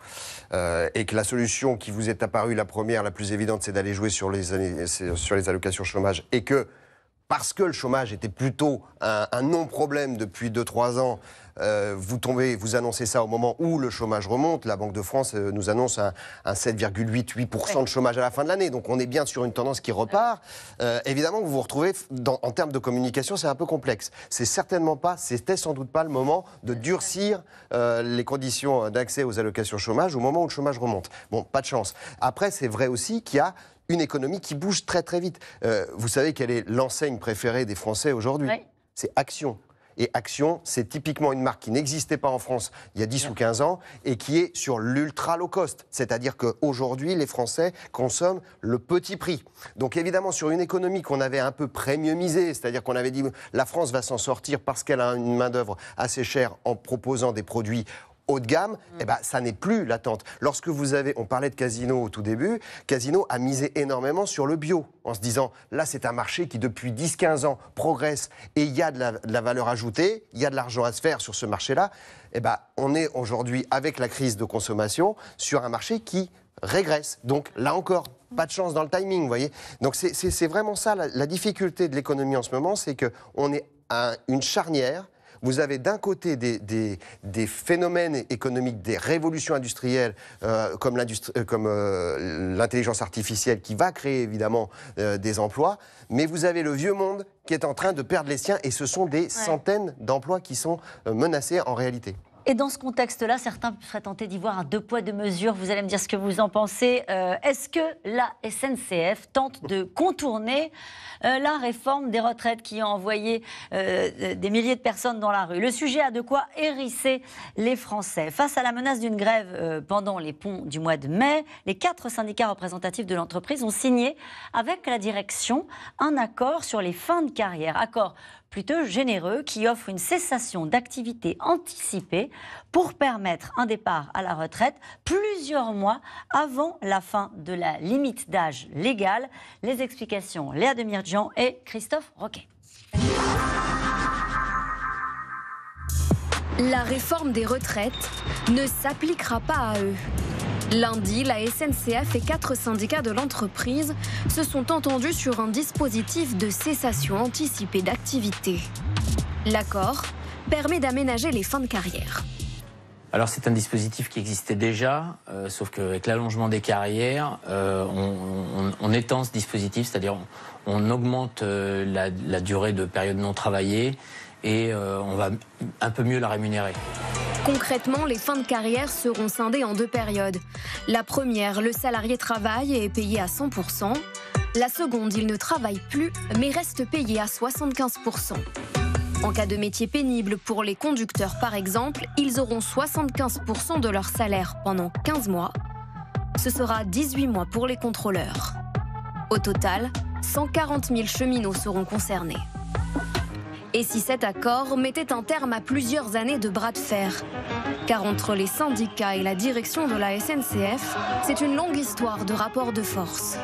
euh, et que la solution qui vous est apparue la première, la plus évidente, c'est d'aller jouer sur les, sur les allocations chômage, et que parce que le chômage était plutôt un, un non-problème depuis 2-3 ans, euh, vous tombez, vous annoncez ça au moment où le chômage remonte. La Banque de France euh, nous annonce un, 7,88% de chômage à la fin de l'année. Donc on est bien sur une tendance qui repart. Euh, évidemment, vous vous retrouvez en termes de communication, c'est un peu complexe. C'est certainement pas, c'était sans doute pas le moment de durcir les conditions d'accès aux allocations chômage au moment où le chômage remonte. Bon, pas de chance. Après, c'est vrai aussi qu'il y a une économie qui bouge très très vite. vous savez quelle est l'enseigne préférée des Français aujourd'hui C'est Action. Et Action, c'est typiquement une marque qui n'existait pas en France il y a 10 ou 15 ans et qui est sur l'ultra low cost. C'est-à-dire qu'aujourd'hui, les Français consomment le petit prix. Donc évidemment, sur une économie qu'on avait un peu premiumisée, c'est-à-dire qu'on avait dit la France va s'en sortir parce qu'elle a une main-d'œuvre assez chère en proposant des produits haut de gamme, eh ben, ça n'est plus l'attente. Lorsque vous avez, on parlait de Casino au tout début, Casino a misé énormément sur le bio, en se disant, là c'est un marché qui depuis 10-15 ans progresse et il y a de la, valeur ajoutée, il y a de l'argent à se faire sur ce marché-là. Eh ben, on est aujourd'hui, avec la crise de consommation, sur un marché qui régresse. Donc là encore, pas de chance dans le timing, vous voyez. Donc c'est vraiment ça la, la difficulté de l'économie en ce moment, c'est qu'on est à une charnière vous avez d'un côté des, phénomènes économiques, des révolutions industrielles euh, comme euh, euh, l'intelligence artificielle qui va créer évidemment des emplois, mais vous avez le vieux monde qui est en train de perdre les siens et ce sont des centaines d'emplois qui sont menacés en réalité. Et dans ce contexte-là, certains seraient tentés d'y voir un deux poids, deux mesures. Vous allez me dire ce que vous en pensez. Euh, est-ce que la SNCF tente de contourner euh, la réforme des retraites qui a envoyé euh, des milliers de personnes dans la rue Le sujet a de quoi hérisser les Français. Face à la menace d'une grève pendant les ponts du mois de mai, les quatre syndicats représentatifs de l'entreprise ont signé avec la direction un accord sur les fins de carrière. Accord plutôt généreux qui offre une cessation d'activité anticipée pour permettre un départ à la retraite plusieurs mois avant la fin de la limite d'âge légale. Les explications Léa Demirjian et Christophe Roquet. La réforme des retraites ne s'appliquera pas à eux. Lundi, la SNCF et quatre syndicats de l'entreprise se sont entendus sur un dispositif de cessation anticipée d'activité. L'accord permet d'aménager les fins de carrière. Alors c'est un dispositif qui existait déjà, euh, sauf qu'avec l'allongement des carrières, euh, on, étend ce dispositif, c'est-à-dire on, augmente euh, la, durée de période non travaillée et euh, on va un peu mieux la rémunérer. Concrètement, les fins de carrière seront scindées en deux périodes. La première, le salarié travaille et est payé à 100%. La seconde, il ne travaille plus, mais reste payé à 75%. En cas de métier pénible, pour les conducteurs par exemple, ils auront 75% de leur salaire pendant 15 mois. Ce sera 18 mois pour les contrôleurs. Au total, 140 000 cheminots seront concernés. Et si cet accord mettait un terme à plusieurs années de bras de fer Car entre les syndicats et la direction de la SNCF, c'est une longue histoire de rapports de force.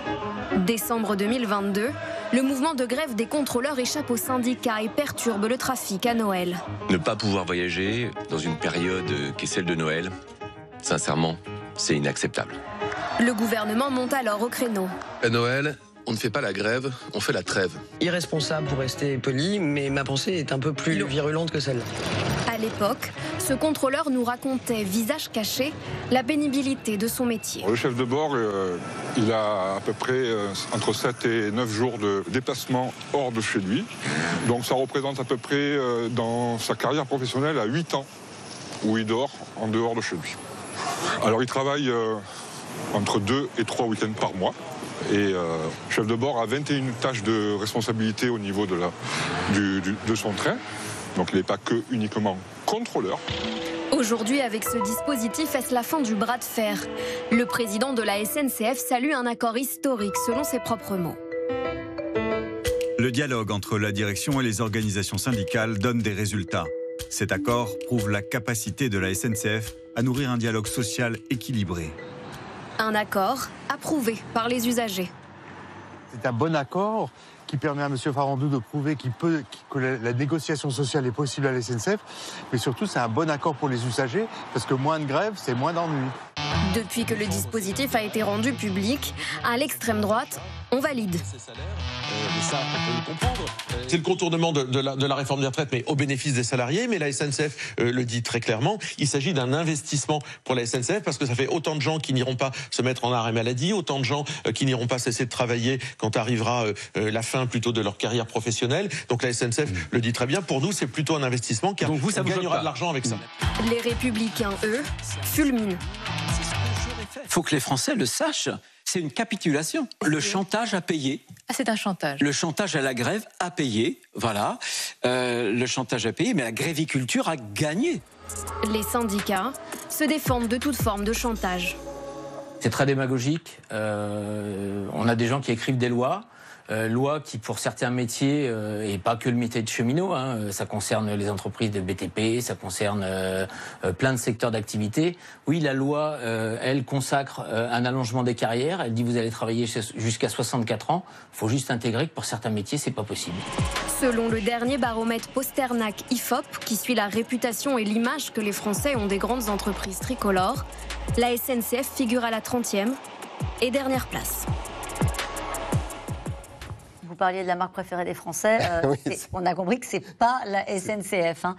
Décembre 2022, le mouvement de grève des contrôleurs échappe aux syndicats et perturbe le trafic à Noël. Ne pas pouvoir voyager dans une période qui est celle de Noël, sincèrement, c'est inacceptable. Le gouvernement monte alors au créneau. À Noël, on ne fait pas la grève, on fait la trêve. Irresponsable pour rester poli, mais ma pensée est un peu plus virulente que celle-là. À l'époque, ce contrôleur nous racontait, visage caché, la pénibilité de son métier. Le chef de bord, euh, il a à peu près euh, entre 7 et 9 jours de déplacement hors de chez lui. Donc ça représente à peu près euh, dans sa carrière professionnelle à 8 ans où il dort en dehors de chez lui. Alors il travaille entre 2 et 3 week-ends par mois et euh, chef de bord a 21 tâches de responsabilité au niveau de, son train. Donc il n'est pas que uniquement contrôleur. Aujourd'hui, avec ce dispositif, est-ce la fin du bras de fer Le président de la SNCF salue un accord historique, selon ses propres mots. Le dialogue entre la direction et les organisations syndicales donne des résultats. Cet accord prouve la capacité de la SNCF à nourrir un dialogue social équilibré. Un accord approuvé par les usagers. C'est un bon accord qui permet à M. Farandou de prouver qu'il peut, que la négociation sociale est possible à la SNCF, mais surtout c'est un bon accord pour les usagers, parce que moins de grèves, c'est moins d'ennuis. Depuis que le dispositif a été rendu public, à l'extrême droite, on valide. Euh, euh, c'est le contournement de, la, réforme des retraites, mais au bénéfice des salariés. Mais la SNCF euh, le dit très clairement, il s'agit d'un investissement pour la SNCF parce que ça fait autant de gens qui n'iront pas se mettre en arrêt maladie, autant de gens qui n'iront pas cesser de travailler quand arrivera la fin plutôt de leur carrière professionnelle. Donc la SNCF mm. le dit très bien, pour nous c'est plutôt un investissement car vous, ça vous gagnera de l'argent avec ça. Les républicains, eux, fulminent faut que les Français le sachent. C'est une capitulation. Le chantage a payé. Ah, c'est un chantage. Le chantage à la grève a payé. Voilà. Euh, le chantage a payé, mais la gréviculture a gagné. Les syndicats se défendent de toute forme de chantage. C'est très démagogique. Euh, on a des gens qui écrivent des lois euh, loi qui, pour certains métiers, et euh, pas que le métier de cheminot, hein. euh, ça concerne les entreprises de BTP, ça concerne plein de secteurs d'activité. Oui, la loi, elle consacre un allongement des carrières. Elle dit vous allez travailler jusqu'à 64 ans. Il faut juste intégrer que pour certains métiers, c'est pas possible. Selon le dernier baromètre Posternac IFOP, qui suit la réputation et l'image que les Français ont des grandes entreprises tricolores, la SNCF figure à la 30e et dernière place vous parliez de la marque préférée des Français. [laughs] Euh, on a compris que ce n'est pas la SNCF. Hein.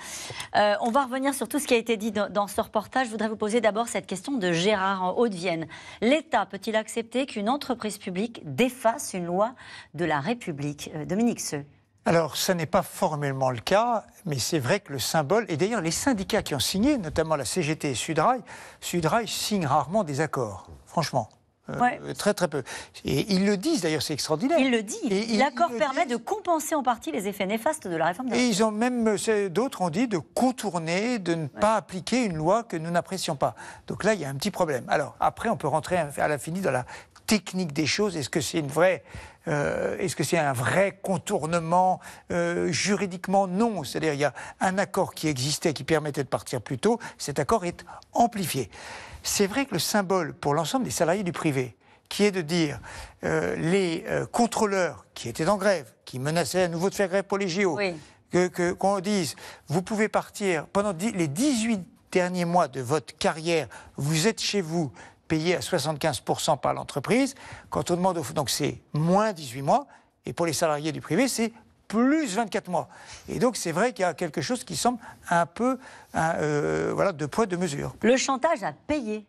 Euh, on va revenir sur tout ce qui a été dit dans, ce reportage. Je voudrais vous poser d'abord cette question de Gérard en Haute-Vienne. L'État peut-il accepter qu'une entreprise publique défasse une loi de la République euh, Dominique Seux. Alors, ce n'est pas formellement le cas, mais c'est vrai que le symbole, et d'ailleurs les syndicats qui ont signé, notamment la CGT et Sudrail, Sudrail signe rarement des accords, franchement. Euh, euh, très très peu. Et ils le disent d'ailleurs, c'est extraordinaire. Ils le disent. L'accord permet de compenser en partie les effets néfastes de la réforme. et ils ont même, euh, d'autres ont dit, de contourner, de ne pas appliquer une loi que nous n'apprécions pas. Donc là, il y a un petit problème. Alors après, on peut rentrer à l'infini dans la technique des choses. Est-ce que c'est une vraie Est-ce que c'est un vrai contournement juridiquement Non. C'est-à-dire, il y a un accord qui existait, qui permettait de partir plus tôt. Cet accord est amplifié c'est vrai que le symbole pour l'ensemble des salariés du privé, qui est de dire euh, les euh, contrôleurs qui étaient en grève, qui menaçaient à nouveau de faire grève pour les JO, que qu'on dise vous pouvez partir pendant les 18 derniers mois de votre carrière, vous êtes chez vous, payé à 75% par l'entreprise. Quand on demande, donc c'est moins 18 mois, et pour les salariés du privé, c'est plus 24 mois. Et donc c'est vrai qu'il y a quelque chose qui semble un peu euh, voilà, de poids, de mesure. Le chantage a payé.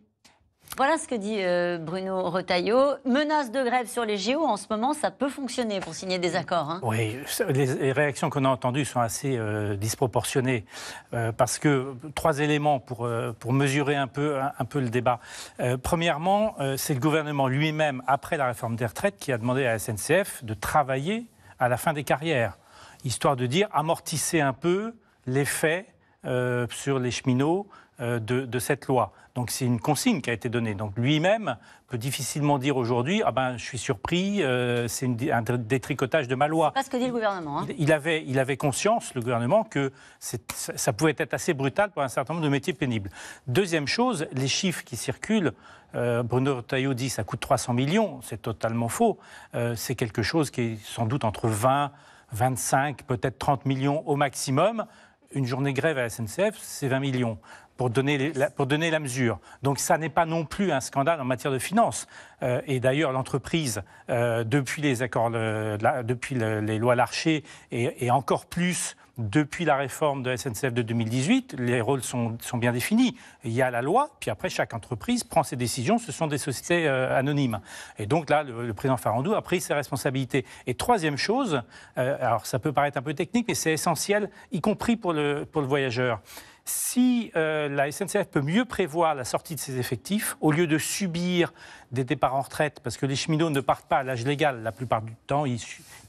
Voilà ce que dit euh, Bruno Retailleau. Menace de grève sur les JO, en ce moment, ça peut fonctionner pour signer des accords. Hein. Oui, les réactions qu'on a entendues sont assez euh, disproportionnées. parce que trois éléments pour, pour mesurer un peu, un peu le débat. premièrement, c'est le gouvernement lui-même, après la réforme des retraites, qui a demandé à la SNCF de travailler à la fin des carrières, histoire de dire amortissez un peu l'effet euh, sur les cheminots euh, de, cette loi. Donc c'est une consigne qui a été donnée. Donc lui-même peut difficilement dire aujourd'hui ah ben je suis surpris, euh, c'est un détricotage de ma loi. C'est pas ce que dit le gouvernement. Hein. Il, avait, il avait conscience, le gouvernement, que ça pouvait être assez brutal pour un certain nombre de métiers pénibles. Deuxième chose, les chiffres qui circulent. Euh, Bruno Retailleau dit ça coûte 300 millions, c'est totalement faux. c'est quelque chose qui est sans doute entre 20, 25, peut-être 30 millions au maximum une journée grève à la SNCF, c'est 20 millions pour donner, la, pour donner la mesure. Donc ça n'est pas non plus un scandale en matière de finances. Euh, et d'ailleurs, l'entreprise, euh, depuis les accords, depuis les lois Larcher et, encore plus depuis la réforme de SNCF de 2018, les rôles sont, bien définis. Il y a la loi, puis après, chaque entreprise prend ses décisions. Ce sont des sociétés euh, anonymes. Et donc là, le, président Farandou a pris ses responsabilités. Et troisième chose, alors ça peut paraître un peu technique, mais c'est essentiel, y compris pour le, pour le voyageur si euh, la SNCF peut mieux prévoir la sortie de ses effectifs, au lieu de subir des départs en retraite, parce que les cheminots ne partent pas à l'âge légal la plupart du temps, ils,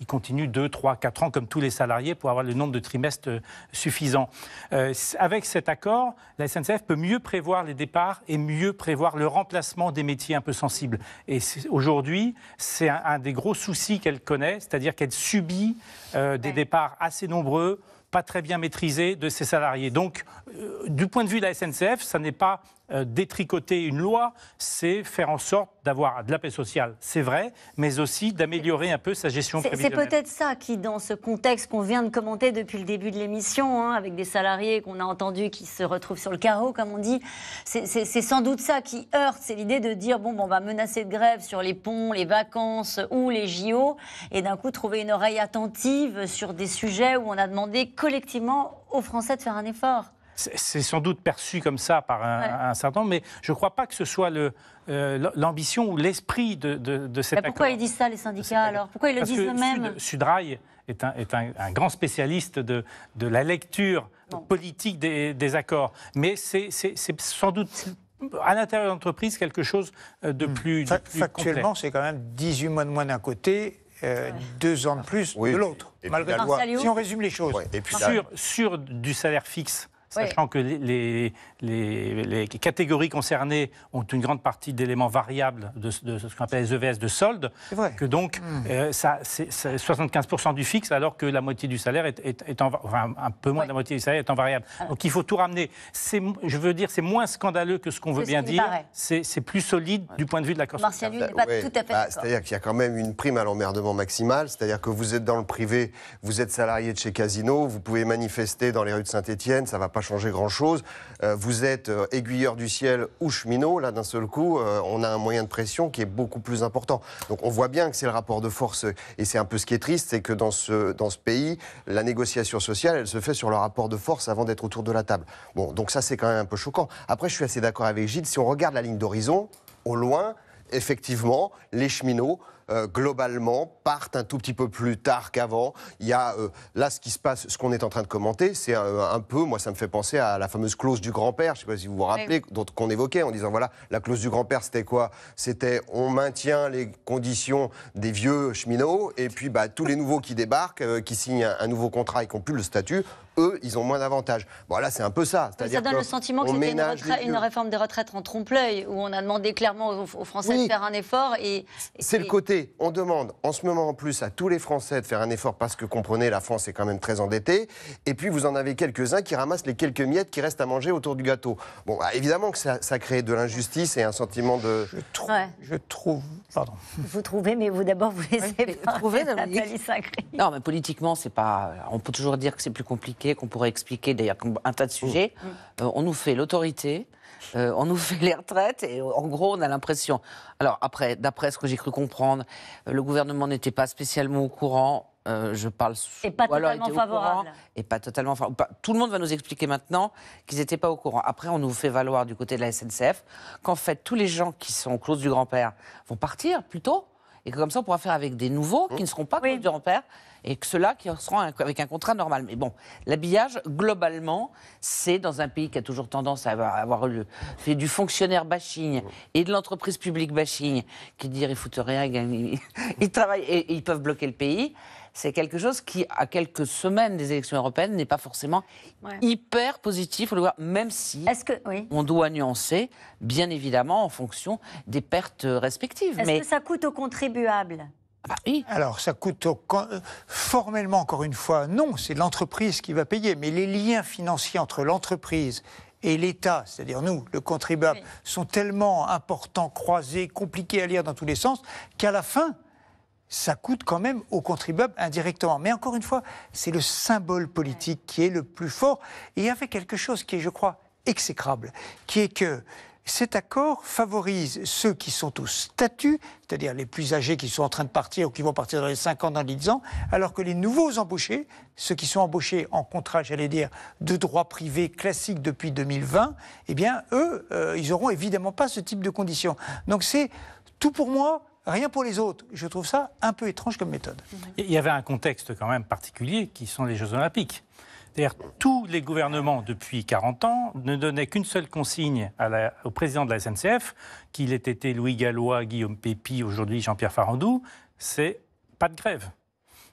continuent 2, 3, 4 ans comme tous les salariés pour avoir le nombre de trimestres euh, suffisant. Euh, avec cet accord, la SNCF peut mieux prévoir les départs et mieux prévoir le remplacement des métiers un peu sensibles. Et aujourd'hui, c'est un, des gros soucis qu'elle connaît, c'est-à-dire qu'elle subit des départs assez nombreux pas très bien maîtrisé de ses salariés. Donc, euh, du point de vue de la SNCF, ça n'est pas euh, détricoter une loi, c'est faire en sorte d'avoir de la paix sociale, c'est vrai, mais aussi d'améliorer un peu sa gestion prévisionnelle. C'est peut-être ça qui, dans ce contexte qu'on vient de commenter depuis le début de l'émission, hein, avec des salariés qu'on a entendus qui se retrouvent sur le carreau, comme on dit, c'est sans doute ça qui heurte, c'est l'idée de dire, bon, bon, on va menacer de grève sur les ponts, les vacances ou les JO, et d'un coup trouver une oreille attentive sur des sujets où on a demandé collectivement aux Français de faire un effort c'est sans doute perçu comme ça par un, certain nombre, mais je ne crois pas que ce soit euh, l'ambition ou l'esprit de, de, cet mais Pourquoi ils disent ça, les syndicats, alors Pourquoi ils le disent eux-mêmes Sudrail est, un, est un, grand spécialiste de, la lecture politique des, accords. Mais c'est, sans doute à l'intérieur de l'entreprise quelque chose euh, hmm. de plus. factuellement, c'est quand même 18 mois de moins d'un côté. Euh, deux ans de plus de l'autre, malgré Si on résume les choses. Et sur du salaire fixe, sachant que les, les, catégories concernées ont une grande partie d'éléments variables de, ce qu'on appelle les EVS de solde, que donc hmm. euh, ça, c'est, 75% du fixe, alors que la moitié du salaire est, est, en, enfin, un peu moins de la moitié du salaire est en variable. Ah. Donc il faut tout ramener. C'est, je veux dire, c'est moins scandaleux que ce qu'on veut bien dire. C'est, plus solide du point de vue de la Constitution. Martial, pas tout à fait bah, C'est-à-dire qu'il y a quand même une prime à l'emmerdement maximal, c'est-à-dire que vous êtes dans le privé, vous êtes salarié de chez Casino, vous pouvez manifester dans les rues de Saint-Etienne, ça va pas changer grand-chose. Euh, vous êtes euh, aiguilleur du ciel ou cheminot, là d'un seul coup, euh, on a un moyen de pression qui est beaucoup plus important. Donc on voit bien que c'est le rapport de force, et c'est un peu ce qui est triste, c'est que dans ce, dans ce pays, la négociation sociale, elle se fait sur le rapport de force avant d'être autour de la table. Bon, donc ça c'est quand même un peu choquant. Après, je suis assez d'accord avec Gilles, si on regarde la ligne d'horizon, au loin, effectivement, les cheminots euh, globalement, partent un tout petit peu plus tard qu'avant. Il y a euh, là ce qui se passe, ce qu'on est en train de commenter, c'est un, peu, moi ça me fait penser à la fameuse clause du grand-père, je ne sais pas si vous vous rappelez, qu'on évoquait en disant voilà, la clause du grand-père c'était quoi C'était on maintient les conditions des vieux cheminots et puis bah, tous les nouveaux qui débarquent, euh, qui signent un, nouveau contrat et qui n'ont plus le statut, eux, ils ont moins d'avantages. Bon, là, c'est un peu ça. Ça donne le sentiment que c'était une, une réforme des retraites en trompe-l'œil, où on a demandé clairement aux, Français de faire un effort. Et, c'est le côté. On demande en ce moment en plus à tous les Français de faire un effort parce que, comprenez, la France est quand même très endettée. Et puis, vous en avez quelques-uns qui ramassent les quelques miettes qui restent à manger autour du gâteau. Bon, bah, évidemment que ça, crée de l'injustice et un sentiment de. Je, trouve. Pardon. Vous trouvez, mais vous d'abord, vous laissez oui, trouver, Nathalie Sacré. Non, mais politiquement, c'est pas. On peut toujours dire que c'est plus compliqué qu'on pourrait expliquer, d'ailleurs, un tas de sujets. Euh, on nous fait l'autorité, euh, on nous fait les retraites et euh, en gros, on a l'impression. Alors après, d'après ce que j'ai cru comprendre, le gouvernement n'était pas spécialement au courant. je parle et pas totalement favorable. et pas totalement favorable. Tout le monde va nous expliquer maintenant qu'ils n'étaient pas au courant. Après, on nous fait valoir du côté de la SNCF qu'en fait, tous les gens qui sont aux du grand-père vont partir plutôt tôt et comme ça, on pourra faire avec des nouveaux qui ne seront pas oui. en père et que ceux-là qui seront avec un contrat normal. Mais bon, l'habillage, globalement, c'est dans un pays qui a toujours tendance à avoir, fait du fonctionnaire bashing et de l'entreprise publique bashing, qui dit, ils foutent rien, ils, travaillent et ils peuvent bloquer le pays c'est quelque chose qui, à quelques semaines des élections européennes, n'est pas forcément hyper positif, même si on doit nuancer, bien évidemment, en fonction des pertes respectives. Est-ce Mais... que ça coûte aux contribuables ah, oui. Alors, ça coûte au... formellement, encore une fois, non, c'est l'entreprise qui va payer, mais les liens financiers entre l'entreprise et l'État, c'est-à-dire nous, le contribuable, sont tellement importants, croisés, compliqués à lire dans tous les sens, qu'à la fin, ça coûte quand même aux contribuables indirectement. Mais encore une fois, c'est le symbole politique qui est le plus fort. Et il y avait quelque chose qui est, je crois, exécrable, qui est que cet accord favorise ceux qui sont au statut, c'est-à-dire les plus âgés qui sont en train de partir ou qui vont partir dans les 5 ans, dans les 10 ans, alors que les nouveaux embauchés, ceux qui sont embauchés en contrat, j'allais dire, de droit privé classique depuis 2020, eh bien, eux, euh, ils n'auront évidemment pas ce type de conditions. Donc c'est tout pour moi, rien pour les autres. Je trouve ça un peu étrange comme méthode. Il y avait un contexte quand même particulier qui sont les Jeux Olympiques. C'est-à-dire tous les gouvernements depuis 40 ans ne donnaient qu'une seule consigne au président de la SNCF, qu'il ait été Louis Gallois, Guillaume Pépi, aujourd'hui Jean-Pierre Farandou, c'est pas de grève.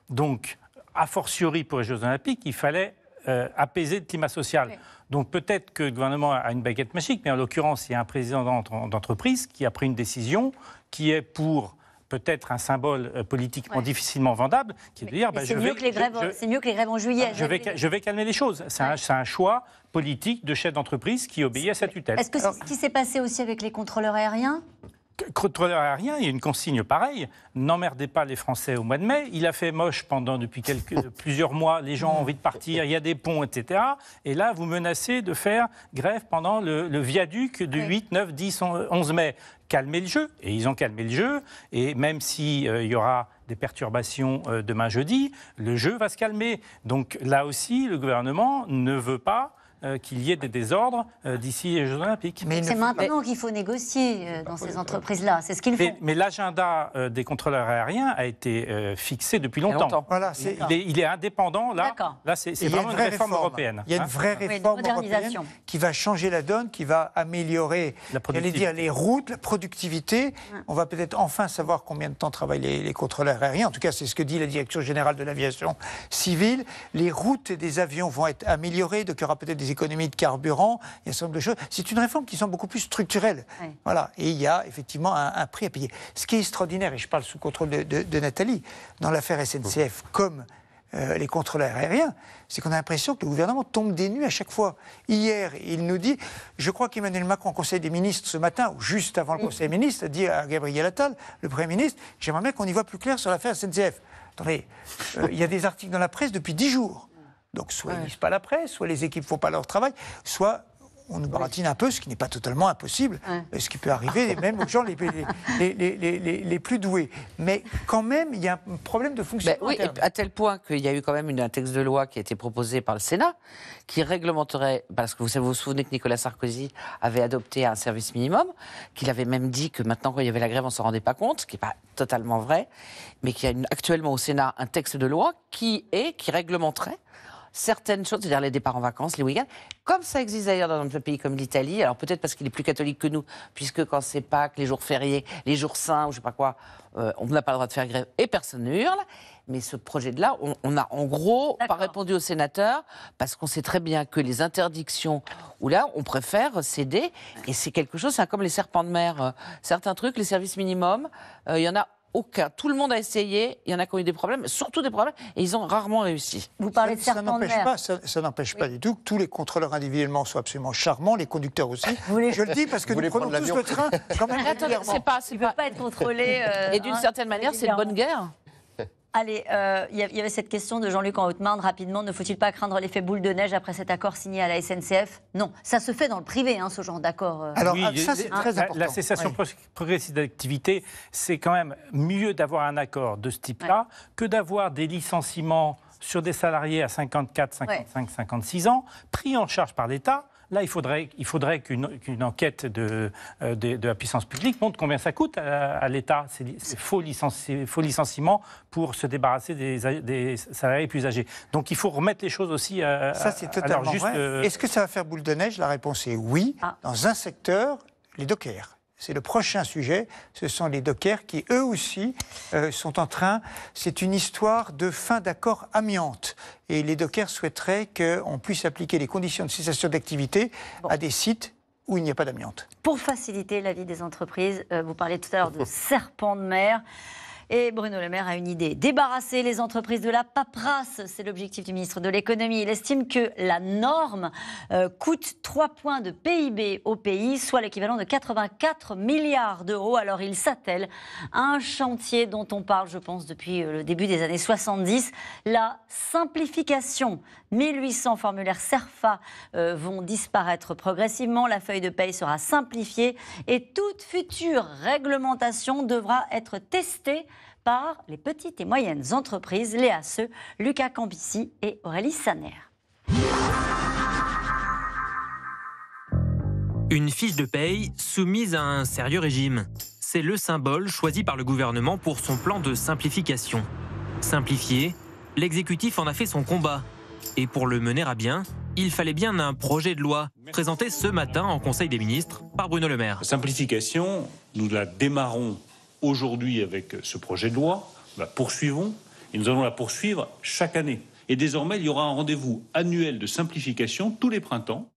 Donc, a fortiori pour les Jeux Olympiques, il fallait euh, apaiser le climat social. Donc peut-être que le gouvernement a une baguette magique, mais en l'occurrence, il y a un président d'entreprise qui a pris une décision qui est pour peut-être un symbole euh, politiquement difficilement vendable, qui dire c'est mieux, que les grèves, en juillet. Ah, je vais, calmer les choses. C'est un, un, choix politique de chef d'entreprise qui obéit à sa tutelle. Est-ce que c'est ce qui s'est passé aussi avec les contrôleurs aériens contrôleur aérien, il y a une consigne pareille, n'emmerdez pas les Français au mois de mai, il a fait moche pendant depuis quelques, [laughs] plusieurs mois, les gens ont envie de partir, il y a des ponts, etc. Et là, vous menacez de faire grève pendant le, viaduc du 8, 9, 10, 11 mai. Calmez le jeu. Et ils ont calmé le jeu. Et même s'il euh, y aura des perturbations euh, demain jeudi, le jeu va se calmer. Donc là aussi, le gouvernement ne veut pas euh, qu'il y ait des désordres euh, d'ici les Jeux Olympiques. Mais c'est maintenant qu'il faut négocier euh, dans ces entreprises-là. C'est ce qu'il font. Mais l'agenda des contrôleurs aériens a été fixé depuis longtemps. Voilà, Il, est, indépendant. Là, là c'est vraiment une, réforme, européenne. Il y a une hein. vraie réforme européenne qui va changer la donne, qui va améliorer les routes, la productivité. On va peut-être enfin savoir combien de temps travaillent les, contrôleurs aériens. En tout cas, c'est ce que dit la direction générale de l'aviation civile. Les routes des avions vont être améliorées, donc il y aura peut-être des économie de carburant, il y a un certain nombre de choses. C'est une réforme qui semble beaucoup plus structurelle. Voilà. Et il y a effectivement un, prix à payer. Ce qui est extraordinaire, et je parle sous contrôle de, Nathalie, dans l'affaire SNCF, comme euh, les contrôleurs aériens, c'est qu'on a l'impression que le gouvernement tombe des nues à chaque fois. Hier, il nous dit, je crois qu'Emmanuel Macron, au Conseil des ministres ce matin, ou juste avant le Conseil des ministres, a dit à Gabriel Attal, le Premier ministre, j'aimerais bien qu'on y voit plus clair sur l'affaire SNCF. Attendez, euh, il y a des articles dans la presse depuis dix jours. Donc soit ils ils lisent pas la presse, soit les équipes font pas leur travail, soit on nous baratine un peu, ce qui n'est pas totalement impossible, ce qui peut arriver [laughs] même aux gens les, les, plus doués. Mais quand même, il y a un problème de ben fonctionnement. oui, à tel point qu'il y a eu quand même un texte de loi qui a été proposé par le Sénat qui réglementerait, parce que vous vous souvenez que Nicolas Sarkozy avait adopté un service minimum, qu'il avait même dit que maintenant quand il y avait la grève, on ne s'en rendait pas compte, ce qui n'est pas totalement vrai, mais qu'il y a actuellement au Sénat un texte de loi qui est, qui réglementerait certaines choses, c'est-à-dire les départs en vacances, les week-ends, comme ça existe d'ailleurs dans un pays comme l'Italie. Alors peut-être parce qu'il est plus catholique que nous, puisque quand c'est Pâques, les jours fériés, les jours saints ou je sais pas quoi, euh, on n'a pas le droit de faire grève et personne ne hurle. Mais ce projet-là, on, n'a a en gros pas répondu au sénateur parce qu'on sait très bien que les interdictions, ou là, on préfère céder. Et c'est quelque chose, c'est comme les serpents de mer. Euh, certains trucs, les services minimums, euh, il y en a aucun. Tout le monde a essayé, il y en a connu des problèmes, surtout des problèmes, et ils ont rarement réussi. Vous parlez ça, de Pas, ça, n'empêche pas du tout que tous les contrôleurs individuellement soient absolument charmants, les conducteurs aussi. Je le dis parce que vous nous prenons tous le train quand même pas, Il ne peut pas être contrôlé. Euh, et d'une hein, certaine manière, c'est une bonne guerre. Allez, euh, il y avait cette question de Jean-Luc en Haute-Marne, rapidement. Ne faut-il pas craindre l'effet boule de neige après cet accord signé à la SNCF Non, ça se fait dans le privé, hein, ce genre d'accord. Euh. La, cessation progressive d'activité, c'est quand même mieux d'avoir un accord de ce type-là que d'avoir des licenciements sur des salariés à 54, 55, 56 ans, pris en charge par l'État Là, il faudrait, faudrait qu'une enquête de, euh, de, la puissance publique montre combien ça coûte à, l'État, ces faux, licenciements pour se débarrasser des, salariés plus âgés. Donc il faut remettre les choses aussi à, euh, ça, c'est euh, Est-ce que ça va faire boule de neige La réponse est oui. Ah. Dans un secteur, les dockers c'est le prochain sujet, ce sont les dockers qui eux aussi euh, sont en train, c'est une histoire de fin d'accord amiante. Et les dockers souhaiteraient qu'on puisse appliquer les conditions de cessation d'activité à des sites où il n'y a pas d'amiante. Pour faciliter la vie des entreprises, euh, vous parlez tout à l'heure de [laughs] serpent de mer. Et Bruno Le Maire a une idée. Débarrasser les entreprises de la paperasse, c'est l'objectif du ministre de l'économie. Il estime que la norme euh, coûte 3 points de PIB au pays, soit l'équivalent de 84 milliards d'euros. Alors il s'attelle à un chantier dont on parle, je pense, depuis euh, le début des années 70, la simplification. 1800 formulaires SERFA euh, vont disparaître progressivement, la feuille de paye sera simplifiée et toute future réglementation devra être testée par les petites et moyennes entreprises, les ASE, Lucas Cambici et Aurélie Saner. Une fiche de paye soumise à un sérieux régime. C'est le symbole choisi par le gouvernement pour son plan de simplification. Simplifié, l'exécutif en a fait son combat. Et pour le mener à bien, il fallait bien un projet de loi présenté ce matin en Conseil des ministres par Bruno Le Maire. Simplification, nous la démarrons aujourd'hui avec ce projet de loi, la bah, poursuivons, et nous allons la poursuivre chaque année. Et désormais, il y aura un rendez-vous annuel de simplification tous les printemps.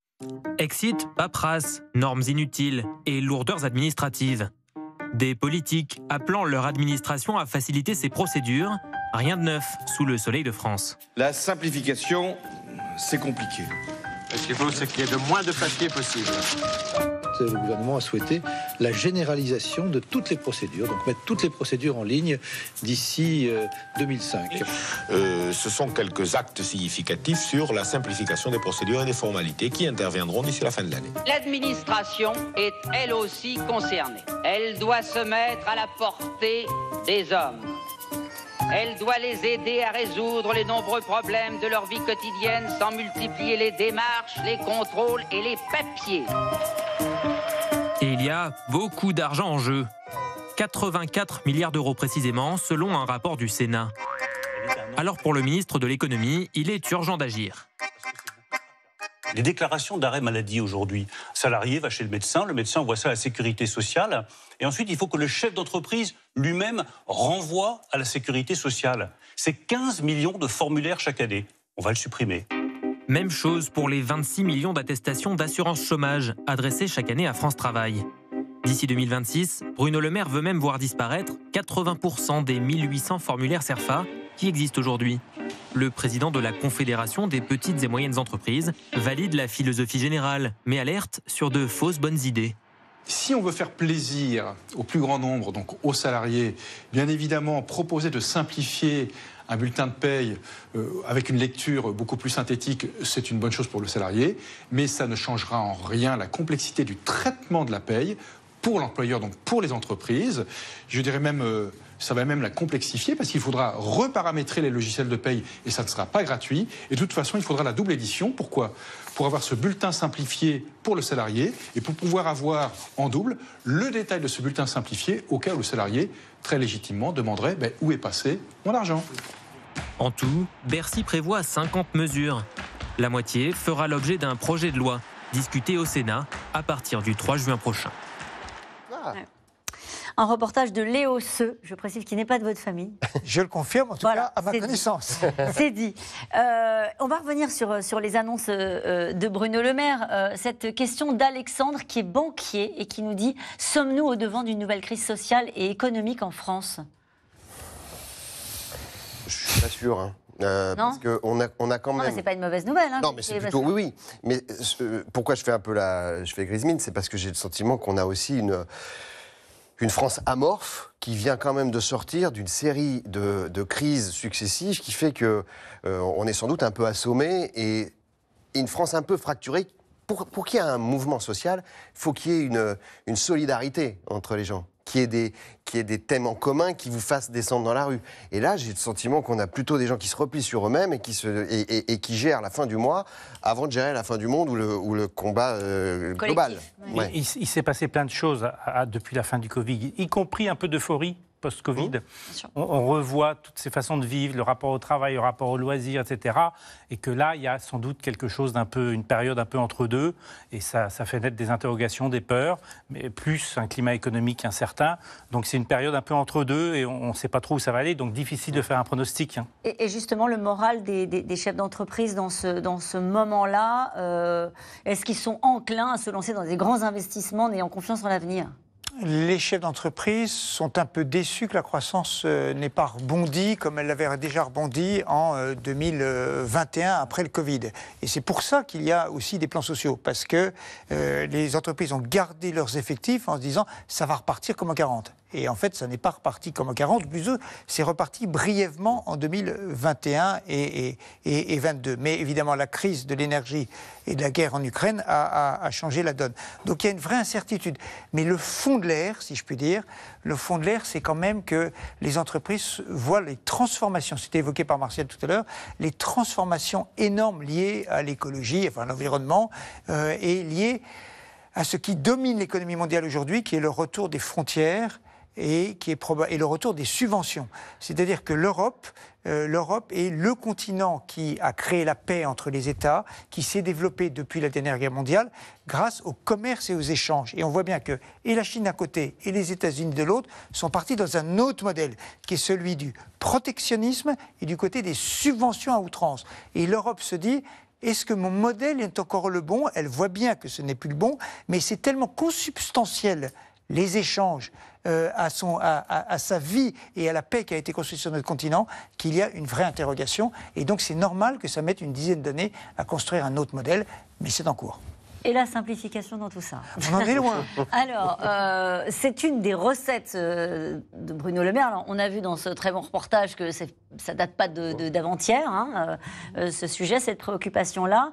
Exit, paperasse, normes inutiles et lourdeurs administratives. Des politiques appelant leur administration à faciliter ces procédures, rien de neuf sous le soleil de France. La simplification, c'est compliqué. Ce qu'il faut, c'est qu'il y ait le moins de papier possible le gouvernement a souhaité la généralisation de toutes les procédures, donc mettre toutes les procédures en ligne d'ici 2005. Euh, euh, ce sont quelques actes significatifs sur la simplification des procédures et des formalités qui interviendront d'ici la fin de l'année. L'administration est elle aussi concernée. Elle doit se mettre à la portée des hommes. Elle doit les aider à résoudre les nombreux problèmes de leur vie quotidienne sans multiplier les démarches, les contrôles et les papiers. Et il y a beaucoup d'argent en jeu. 84 milliards d'euros précisément, selon un rapport du Sénat. Alors pour le ministre de l'économie, il est urgent d'agir les déclarations d'arrêt maladie aujourd'hui. Salarié va chez le médecin, le médecin envoie ça à la sécurité sociale, et ensuite il faut que le chef d'entreprise lui-même renvoie à la sécurité sociale. C'est 15 millions de formulaires chaque année. On va le supprimer. Même chose pour les 26 millions d'attestations d'assurance chômage adressées chaque année à France Travail. D'ici 2026, Bruno Le Maire veut même voir disparaître 80% des 1800 formulaires CERFA qui existe aujourd'hui. Le président de la Confédération des petites et moyennes entreprises valide la philosophie générale, mais alerte sur de fausses bonnes idées. Si on veut faire plaisir au plus grand nombre, donc aux salariés, bien évidemment, proposer de simplifier un bulletin de paye euh, avec une lecture beaucoup plus synthétique, c'est une bonne chose pour le salarié, mais ça ne changera en rien la complexité du traitement de la paye pour l'employeur, donc pour les entreprises. Je dirais même euh, ça va même la complexifier parce qu'il faudra reparamétrer les logiciels de paye et ça ne sera pas gratuit. Et de toute façon, il faudra la double édition. Pourquoi Pour avoir ce bulletin simplifié pour le salarié et pour pouvoir avoir en double le détail de ce bulletin simplifié au cas où le salarié, très légitimement, demanderait ben, où est passé mon argent. En tout, Bercy prévoit 50 mesures. La moitié fera l'objet d'un projet de loi discuté au Sénat à partir du 3 juin prochain. Ah. Un reportage de Léo Seux, je précise qu'il n'est pas de votre famille. [laughs] je le confirme, en tout cas, à ma connaissance. C'est dit. [laughs] Euh, on va revenir sur, euh, sur les annonces euh, de Bruno Le Maire. cette question d'Alexandre, qui est banquier et qui nous dit Sommes-nous au devant d'une nouvelle crise sociale et économique en France Je suis pas sûr. Hein. Euh, non parce qu'on a, quand même. c'est pas une mauvaise nouvelle. Hein, non, mais c'est plutôt. Oui, oui. Mais euh, pourquoi je fais un peu la. Je fais grismine C'est parce que j'ai le sentiment qu'on a aussi une. France amorphe qui vient quand même de sortir d'une série de, crises successives qui fait qu'on euh, est sans doute un peu assommé et une France un peu fracturée. Pour, qu'il y ait un mouvement social, il faut qu'il y ait une solidarité entre les gens qui y des, qui ait des thèmes en commun qui vous fassent descendre dans la rue. Et là, j'ai le sentiment qu'on a plutôt des gens qui se replient sur eux-mêmes et qui, et, qui gèrent la fin du mois avant de gérer la fin du monde ou le, combat euh, global. Il, s'est passé plein de choses depuis la fin du Covid, y compris un peu d'euphorie post-Covid. Mmh. on, revoit toutes ces façons de vivre, le rapport au travail, le rapport au loisir, etc. Et que là, il y a sans doute quelque chose d'un peu, une période un peu entre deux. Et ça, fait naître des interrogations, des peurs, mais plus un climat économique incertain. Donc c'est une période un peu entre deux et on ne sait pas trop où ça va aller. Donc difficile de faire un pronostic. Hein. Et, justement, le moral des, chefs d'entreprise dans ce, dans ce moment-là, euh, est-ce qu'ils sont enclins à se lancer dans des grands investissements en ayant confiance en l'avenir les chefs d'entreprise sont un peu déçus que la croissance euh, n'ait pas rebondi comme elle l'avait déjà rebondi en 2021 euh, après le Covid. Et c'est pour ça qu'il y a aussi des plans sociaux, parce que euh, les entreprises ont gardé leurs effectifs en se disant ça va repartir comme en 40. Et en fait, ça n'est pas reparti comme en 40, plus c'est reparti brièvement en 2021 et, et, et, 22. Mais évidemment, la crise de l'énergie et de la guerre en Ukraine a, changé la donne. Donc il y a une vraie incertitude. Mais le fond de l'air, si je puis dire, le fond de l'air, c'est quand même que les entreprises voient les transformations, c'était évoqué par Martial tout à l'heure, les transformations énormes liées à l'écologie, enfin à l'environnement, euh, et liées à ce qui domine l'économie mondiale aujourd'hui, qui est le retour des frontières et, qui est et le retour des subventions. C'est-à-dire que l'Europe euh, l'Europe est le continent qui a créé la paix entre les États, qui s'est développé depuis la dernière guerre mondiale grâce au commerce et aux échanges. Et on voit bien que et la Chine d'un côté et les États-Unis de l'autre sont partis dans un autre modèle, qui est celui du protectionnisme et du côté des subventions à outrance. Et l'Europe se dit, est-ce que mon modèle est encore le bon Elle voit bien que ce n'est plus le bon, mais c'est tellement consubstantiel les échanges, euh, à, son, à, à, sa vie et à la paix qui a été construite sur notre continent qu'il y a une vraie interrogation. Et donc c'est normal que ça mette une dizaine d'années à construire un autre modèle, mais c'est en cours. Et la simplification dans tout ça. On en est loin. [laughs] Alors, euh, c'est une des recettes euh, de Bruno Le Maire. Alors, on a vu dans ce très bon reportage que ça date pas d'avant-hier, hein, ce sujet, cette préoccupation-là.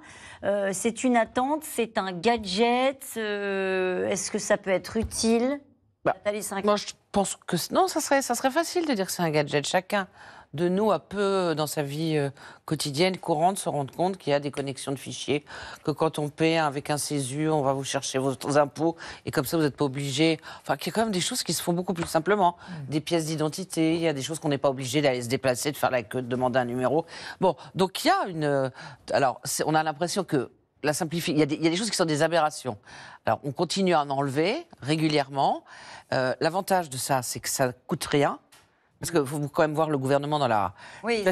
c'est une attente, c'est un gadget. Est-ce que ça peut être utile bah, moi, je pense que non, ça serait, ça serait facile de dire que c'est un gadget. Chacun de nous a peu, euh, dans sa vie euh, quotidienne, courante, se rendre compte qu'il y a des connexions de fichiers, que quand on paie avec un CESU, on va vous chercher vos impôts, et comme ça, vous n'êtes pas obligé. Enfin, qu'il y a quand même des choses qui se font beaucoup plus simplement. Mm. Des pièces d'identité, il y a des choses qu'on n'est pas obligé d'aller se déplacer, de faire la queue, de demander un numéro. Bon, donc il y a une. Euh, alors, on a l'impression que il, y a des choses qui sont des aberrations. Alors, on continue à en enlever régulièrement. Euh, l'avantage de ça, c'est que ça coûte rien. Parce qu'il faut quand même voir le gouvernement dans la oui. il est.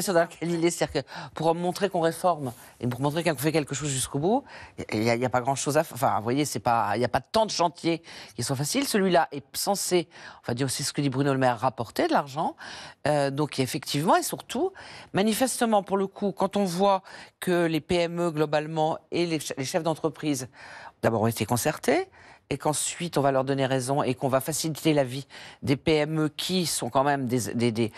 C'est-à-dire que pour montrer qu'on réforme et pour montrer qu'on fait quelque chose jusqu'au bout, il n'y a, pas grand-chose à faire. Enfin, vous voyez, il n'y a pas tant de chantiers qui sont faciles. Celui-là est censé, on va dire aussi ce que dit Bruno Le Maire, rapporter de l'argent. Euh, donc effectivement, et surtout, manifestement, pour le coup, quand on voit que les PME globalement et les, les chefs d'entreprise, d'abord, ont été concertés, et qu'ensuite on va leur donner raison et qu'on va faciliter la vie des PME qui sont quand même des,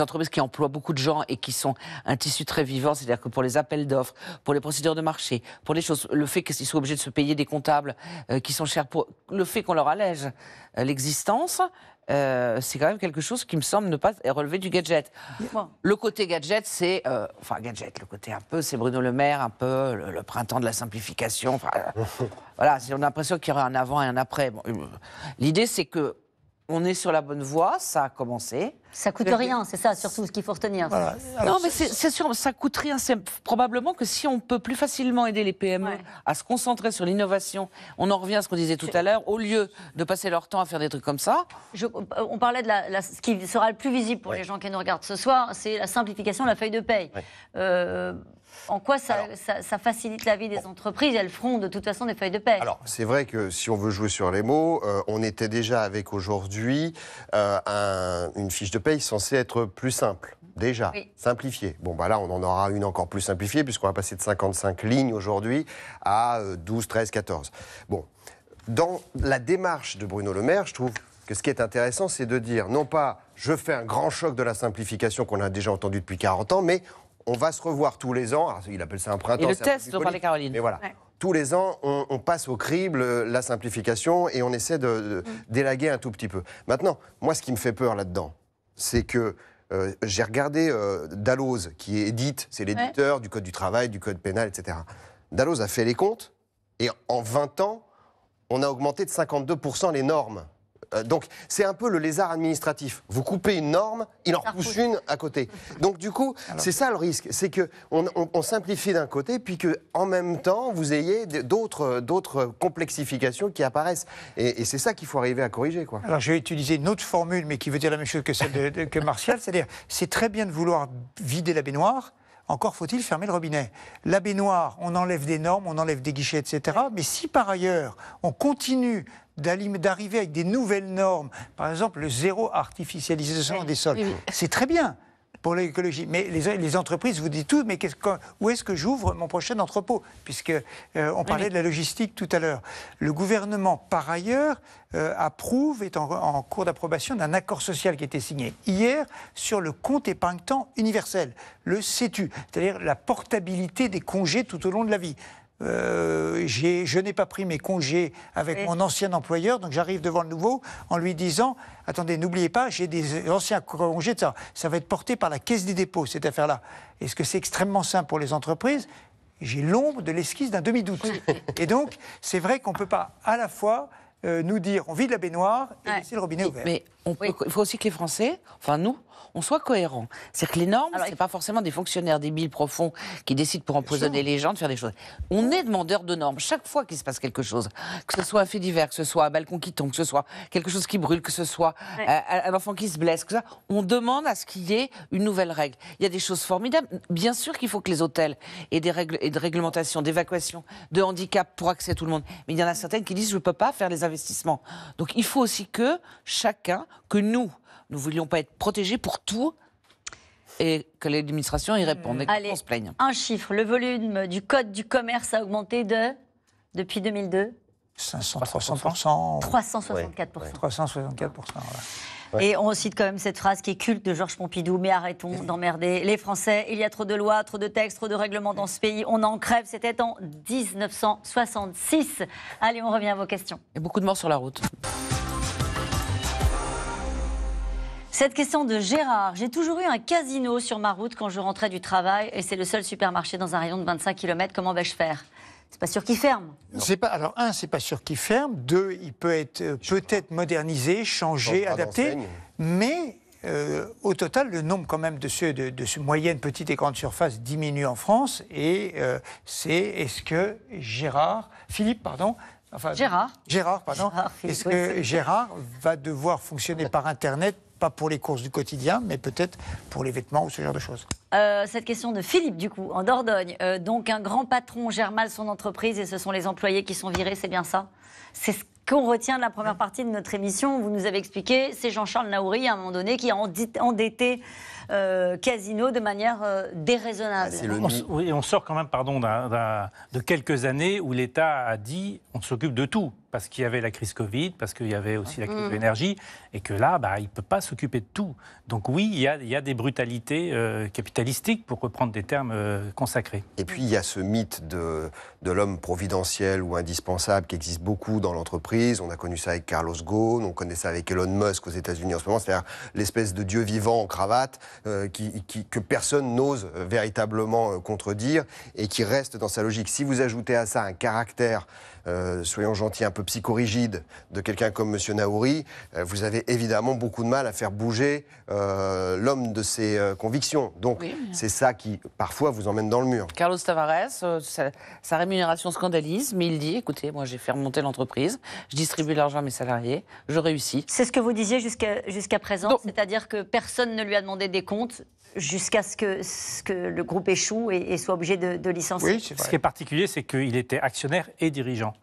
entreprises qui emploient beaucoup de gens et qui sont un tissu très vivant, c'est-à-dire que pour les appels d'offres, pour les procédures de marché, pour les choses, le fait qu'ils soient obligés de se payer des comptables euh, qui sont chers, le fait qu'on leur allège euh, l'existence, euh, c'est quand même quelque chose qui me semble ne pas relever du gadget. Le côté gadget, c'est. Euh, enfin, gadget, le côté un peu, c'est Bruno Le Maire, un peu le, printemps de la simplification. Euh, [laughs] voilà, on a l'impression qu'il y aura un avant et un après. L'idée, c'est que on est sur la bonne voie, ça a commencé. Ça coûte rien, c'est ça surtout ce qu'il faut retenir. non, mais c'est sûr, ça coûte rien. C'est probablement que si on peut plus facilement aider les PME à se concentrer sur l'innovation, on en revient à ce qu'on disait tout à l'heure, au lieu de passer leur temps à faire des trucs comme ça. on parlait de ce qui sera le plus visible pour les gens qui nous regardent ce soir, c'est la simplification de la feuille de paye. Euh, en quoi ça, facilite la vie des entreprises Elles feront de toute façon des feuilles de paie. Alors, c'est vrai que si on veut jouer sur les mots, euh, on était déjà avec aujourd'hui euh, une fiche de paie censée être plus simple déjà, simplifiée. Bon, bah là, on en aura une encore plus simplifiée, puisqu'on va passer de 55 lignes aujourd'hui à 12, 13, 14. Bon, dans la démarche de Bruno Le Maire, je trouve que ce qui est intéressant, c'est de dire non pas je fais un grand choc de la simplification qu'on a déjà entendu depuis 40 ans, mais on va se revoir tous les ans. il appelle ça un printemps. Et le test de Caroline. Mais voilà. Tous les ans, on, passe au crible euh, la simplification et on essaie de, mm. délaguer un tout petit peu. Maintenant, moi, ce qui me fait peur là-dedans, c'est que euh, j'ai regardé euh, Dalloz, qui édite, c'est l'éditeur du Code du travail, du Code pénal, etc. Dalloz a fait les comptes et en 20 ans, on a augmenté de 52% les normes. Euh, donc, c'est un peu le lézard administratif. Vous coupez une norme, il en repousse une à côté. Donc, du coup, c'est ça le risque. C'est qu'on simplifie d'un côté, puis qu'en même temps, vous ayez d'autres complexifications qui apparaissent. Et, c'est ça qu'il faut arriver à corriger. Alors, je vais utiliser une autre formule, mais qui veut dire la même chose que celle que Martial. C'est-à-dire, c'est très bien de vouloir vider la baignoire, encore faut-il fermer le robinet. La baignoire, on enlève des normes, on enlève des guichets, etc. Mais si par ailleurs, on continue d'arriver avec des nouvelles normes, par exemple le zéro artificialisation des sols, c'est très bien pour l'écologie. Mais les, entreprises vous disent tout, mais où est-ce que j'ouvre mon prochain entrepôt Puisque euh, on parlait de la logistique tout à l'heure. Le gouvernement, par ailleurs, euh, approuve, est en, cours d'approbation d'un accord social qui a été signé hier sur le compte épargne-temps universel, le CETU, c'est-à-dire la portabilité des congés tout au long de la vie. Euh, je n'ai pas pris mes congés avec mon ancien employeur, donc j'arrive devant le nouveau en lui disant attendez, n'oubliez pas, j'ai des anciens congés de ça. Ça va être porté par la Caisse des dépôts, cette affaire-là. Est-ce que c'est extrêmement simple pour les entreprises J'ai l'ombre de l'esquisse d'un demi-doute. [laughs] Et donc, c'est vrai qu'on ne peut pas à la fois euh, nous dire on vide la baignoire et laisser le robinet ouvert. Mais il faut aussi que les Français, enfin nous, on soit cohérent. C'est-à-dire que les normes, ce n'est pas forcément des fonctionnaires débiles profonds qui décident pour empoisonner les gens de faire des choses. On est demandeur de normes. Chaque fois qu'il se passe quelque chose, que ce soit un fait divers, que ce soit un balcon qui tombe, que ce soit quelque chose qui brûle, que ce soit euh, un enfant qui se blesse, on demande à ce qu'il y ait une nouvelle règle. Il y a des choses formidables. Bien sûr qu'il faut que les hôtels aient des règles et de réglementation, d'évacuation, de handicap pour accès à tout le monde. Mais il y en a certaines qui disent je ne peux pas faire les investissements. Donc il faut aussi que chacun, que nous, nous voulions pas être protégés pour tout et que l'administration y réponde. Allez, on se plaigne. un chiffre. Le volume du code du commerce a augmenté de depuis 2002 500, 300 364 364 Et on cite quand même cette phrase qui est culte de Georges Pompidou, mais arrêtons d'emmerder les Français. Il y a trop de lois, trop de textes, trop de règlements dans ce pays. On en crève. C'était en 1966. Allez, on revient à vos questions. Et beaucoup de morts sur la route. Cette question de Gérard. J'ai toujours eu un casino sur ma route quand je rentrais du travail et c'est le seul supermarché dans un rayon de 25 km. Comment vais-je faire c'est pas sûr qu'il ferme. C'est pas alors un, c'est pas sûr qu'il ferme. Deux, il peut être euh, peut-être modernisé, changé, adapté. Mais euh, au total, le nombre quand même de ceux de, ce moyennes, petites et grandes surfaces diminue en France. Et euh, c'est est-ce que Gérard, Philippe, pardon, Gérard. Gérard, pardon. Est-ce que Gérard va devoir fonctionner par Internet pas pour les courses du quotidien, mais peut-être pour les vêtements ou ce genre de choses. Euh, cette question de Philippe, du coup, en Dordogne. Euh, donc, un grand patron gère mal son entreprise et ce sont les employés qui sont virés, c'est bien ça C'est ce qu'on retient de la première partie de notre émission. Vous nous avez expliqué, c'est Jean-Charles Naouri, à un moment donné, qui a endetté euh, casino de manière euh, déraisonnable. Ah, on, sort quand même, pardon, de quelques années où l'État a dit on s'occupe de tout parce qu'il y avait la crise Covid, parce qu'il y avait aussi la crise de mm. l'énergie, et que là, bah, il ne peut pas s'occuper de tout. Donc oui, il y a, des brutalités euh, capitalistiques, pour reprendre des termes euh, consacrés. Et puis il y a ce mythe de, l'homme providentiel ou indispensable qui existe beaucoup dans l'entreprise. On a connu ça avec Carlos Ghosn, on connaît ça avec Elon Musk aux États-Unis en ce moment, c'est-à-dire l'espèce de dieu vivant en cravate euh, que personne n'ose véritablement contredire et qui reste dans sa logique. Si vous ajoutez à ça un caractère, soyons gentils, un peu psychorigide de quelqu'un comme M. Naouri, euh, vous avez évidemment beaucoup de mal à faire bouger euh, l'homme de ses euh, convictions. Donc c'est ça qui, parfois, vous emmène dans le mur. Carlos Tavares, sa, rémunération scandalise, mais il dit, écoutez, moi j'ai fait remonter l'entreprise, je distribue l'argent à mes salariés, je réussis. C'est ce que vous disiez jusqu'à présent, c'est-à-dire que personne ne lui a demandé des comptes, jusqu'à ce que, ce que, le groupe échoue et, soit obligé de, licencier. Oui, ce qui est particulier, c'est qu'il était actionnaire et dirigeant.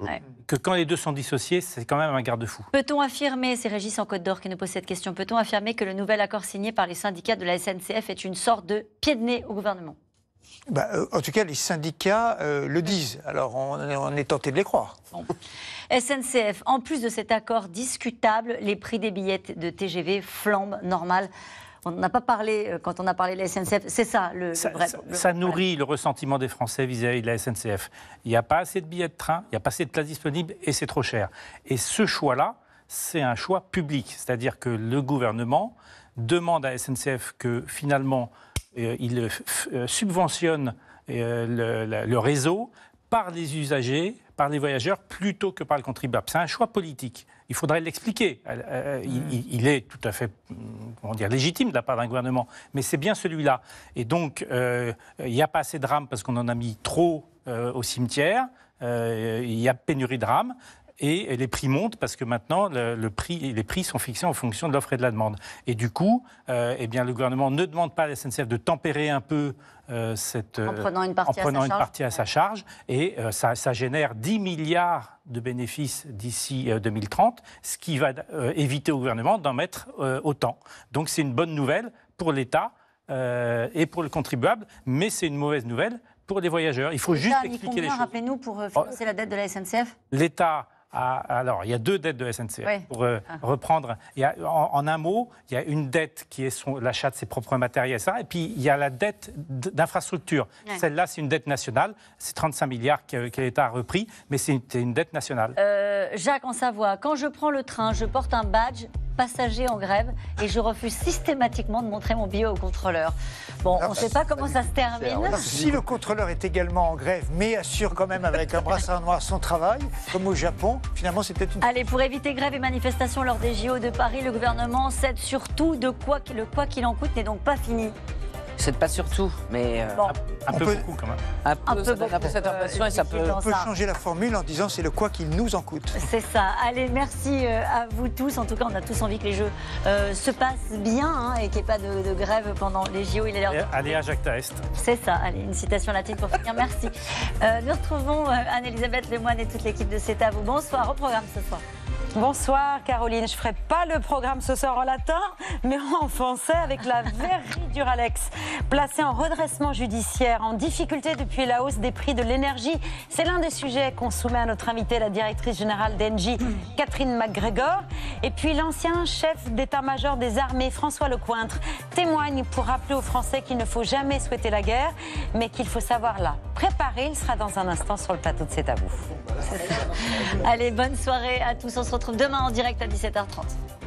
Que quand les deux sont dissociés, c'est quand même un garde-fou. Peut-on affirmer, c'est Régis en Côte d'Or qui nous pose cette question, peut-on affirmer que le nouvel accord signé par les syndicats de la SNCF est une sorte de pied de nez au gouvernement bah, euh, en tout cas, les syndicats euh, le disent. Alors, on, est tenté de les croire. SNCF, en plus de cet accord discutable, les prix des billets de TGV flambent, normal. On n'a pas parlé euh, quand on a parlé de la SNCF. C'est ça le, ça, Ça, nourrit le ressentiment des Français vis-à-vis de la SNCF. Il n'y a pas assez de billets de train, il n'y a pas assez de places disponibles et c'est trop cher. Et ce choix-là, c'est un choix public. C'est-à-dire que le gouvernement demande à SNCF que finalement, euh, il euh, subventionne le, réseau, par les usagers, par les voyageurs, plutôt que par le contribuable. C'est un choix politique. Il faudrait l'expliquer. Euh, euh, mm. Il, est tout à fait mm, légitime de la part d'un gouvernement, mais c'est bien celui-là. Et donc, euh, il n'y a pas assez de rames parce qu'on en a mis trop au cimetière. il y a pénurie de rames et les prix montent parce que maintenant le, les prix sont fixés en fonction de l'offre et de la demande. Et du coup, euh, eh bien, le gouvernement ne demande pas à la SNCF de tempérer un peu euh, cette, en euh, prenant une partie, à, sa une partie à, sa charge, et ça, génère 10 milliards de bénéfices d'ici 2030, ce qui va éviter au gouvernement d'en mettre autant. Donc c'est une bonne nouvelle pour l'État et pour le contribuable, mais c'est une mauvaise nouvelle pour les voyageurs. Il faut juste expliquer les choses. Rappelez-nous pour oh, financer la dette de la SNCF. L'État alors, il y a deux dettes de SNCF. Hein, pour euh, ah. reprendre, en, un mot, il y a une dette qui est l'achat de ses propres matériels, et puis il y a la dette d'infrastructure. Celle-là, c'est une dette nationale. C'est 35 milliards que, l'État a repris, mais c'est une, dette nationale. Euh, Jacques, en Savoie, quand je prends le train, je porte un badge passager en grève et je refuse systématiquement de montrer mon billet au contrôleur. Bon, ah, on ne bah, sait pas comment ça se termine. si le contrôleur est également en grève, mais assure quand même avec un brassard noir son travail, comme au Japon, finalement c'est peut-être une... Allez, pour éviter grève et manifestation lors des JO de Paris, le gouvernement cède surtout de quoi, le quoi qu'il en coûte n'est donc pas fini. C'est pas surtout, mais euh, un, peu de beaucoup quand même. Un peu, de cette impression et ça euh, peut. On peut changer la formule en disant c'est le quoi qu'il nous en coûte. C'est ça. Allez, merci euh, à vous tous. En tout cas, on a tous envie que les jeux se passent bien hein, et qu'il n'y ait pas de, grève pendant les JO. Il est Allez à Jacques Est. C'est ça. Allez, une citation latine pour finir. Merci. nous retrouvons Anne-Elisabeth Lemoine et toute l'équipe de CETA. Vous bonsoir au programme ce soir. Bonsoir Caroline, je ne ferai pas le programme ce soir en latin, mais en français avec la verrie du Ralex. Placé en redressement judiciaire, en difficulté depuis la hausse des prix de l'énergie, c'est l'un des sujets qu'on soumet à notre invitée, la directrice générale d'Engie, Catherine McGregor. Et puis l'ancien chef d'état-major des armées, François Lecointre, témoigne pour rappeler aux Français qu'il ne faut jamais souhaiter la guerre, mais qu'il faut savoir la préparer. Il sera dans un instant sur le plateau de C'est à vous. Allez, bonne soirée à tous on se retrouve demain en direct à 17h30.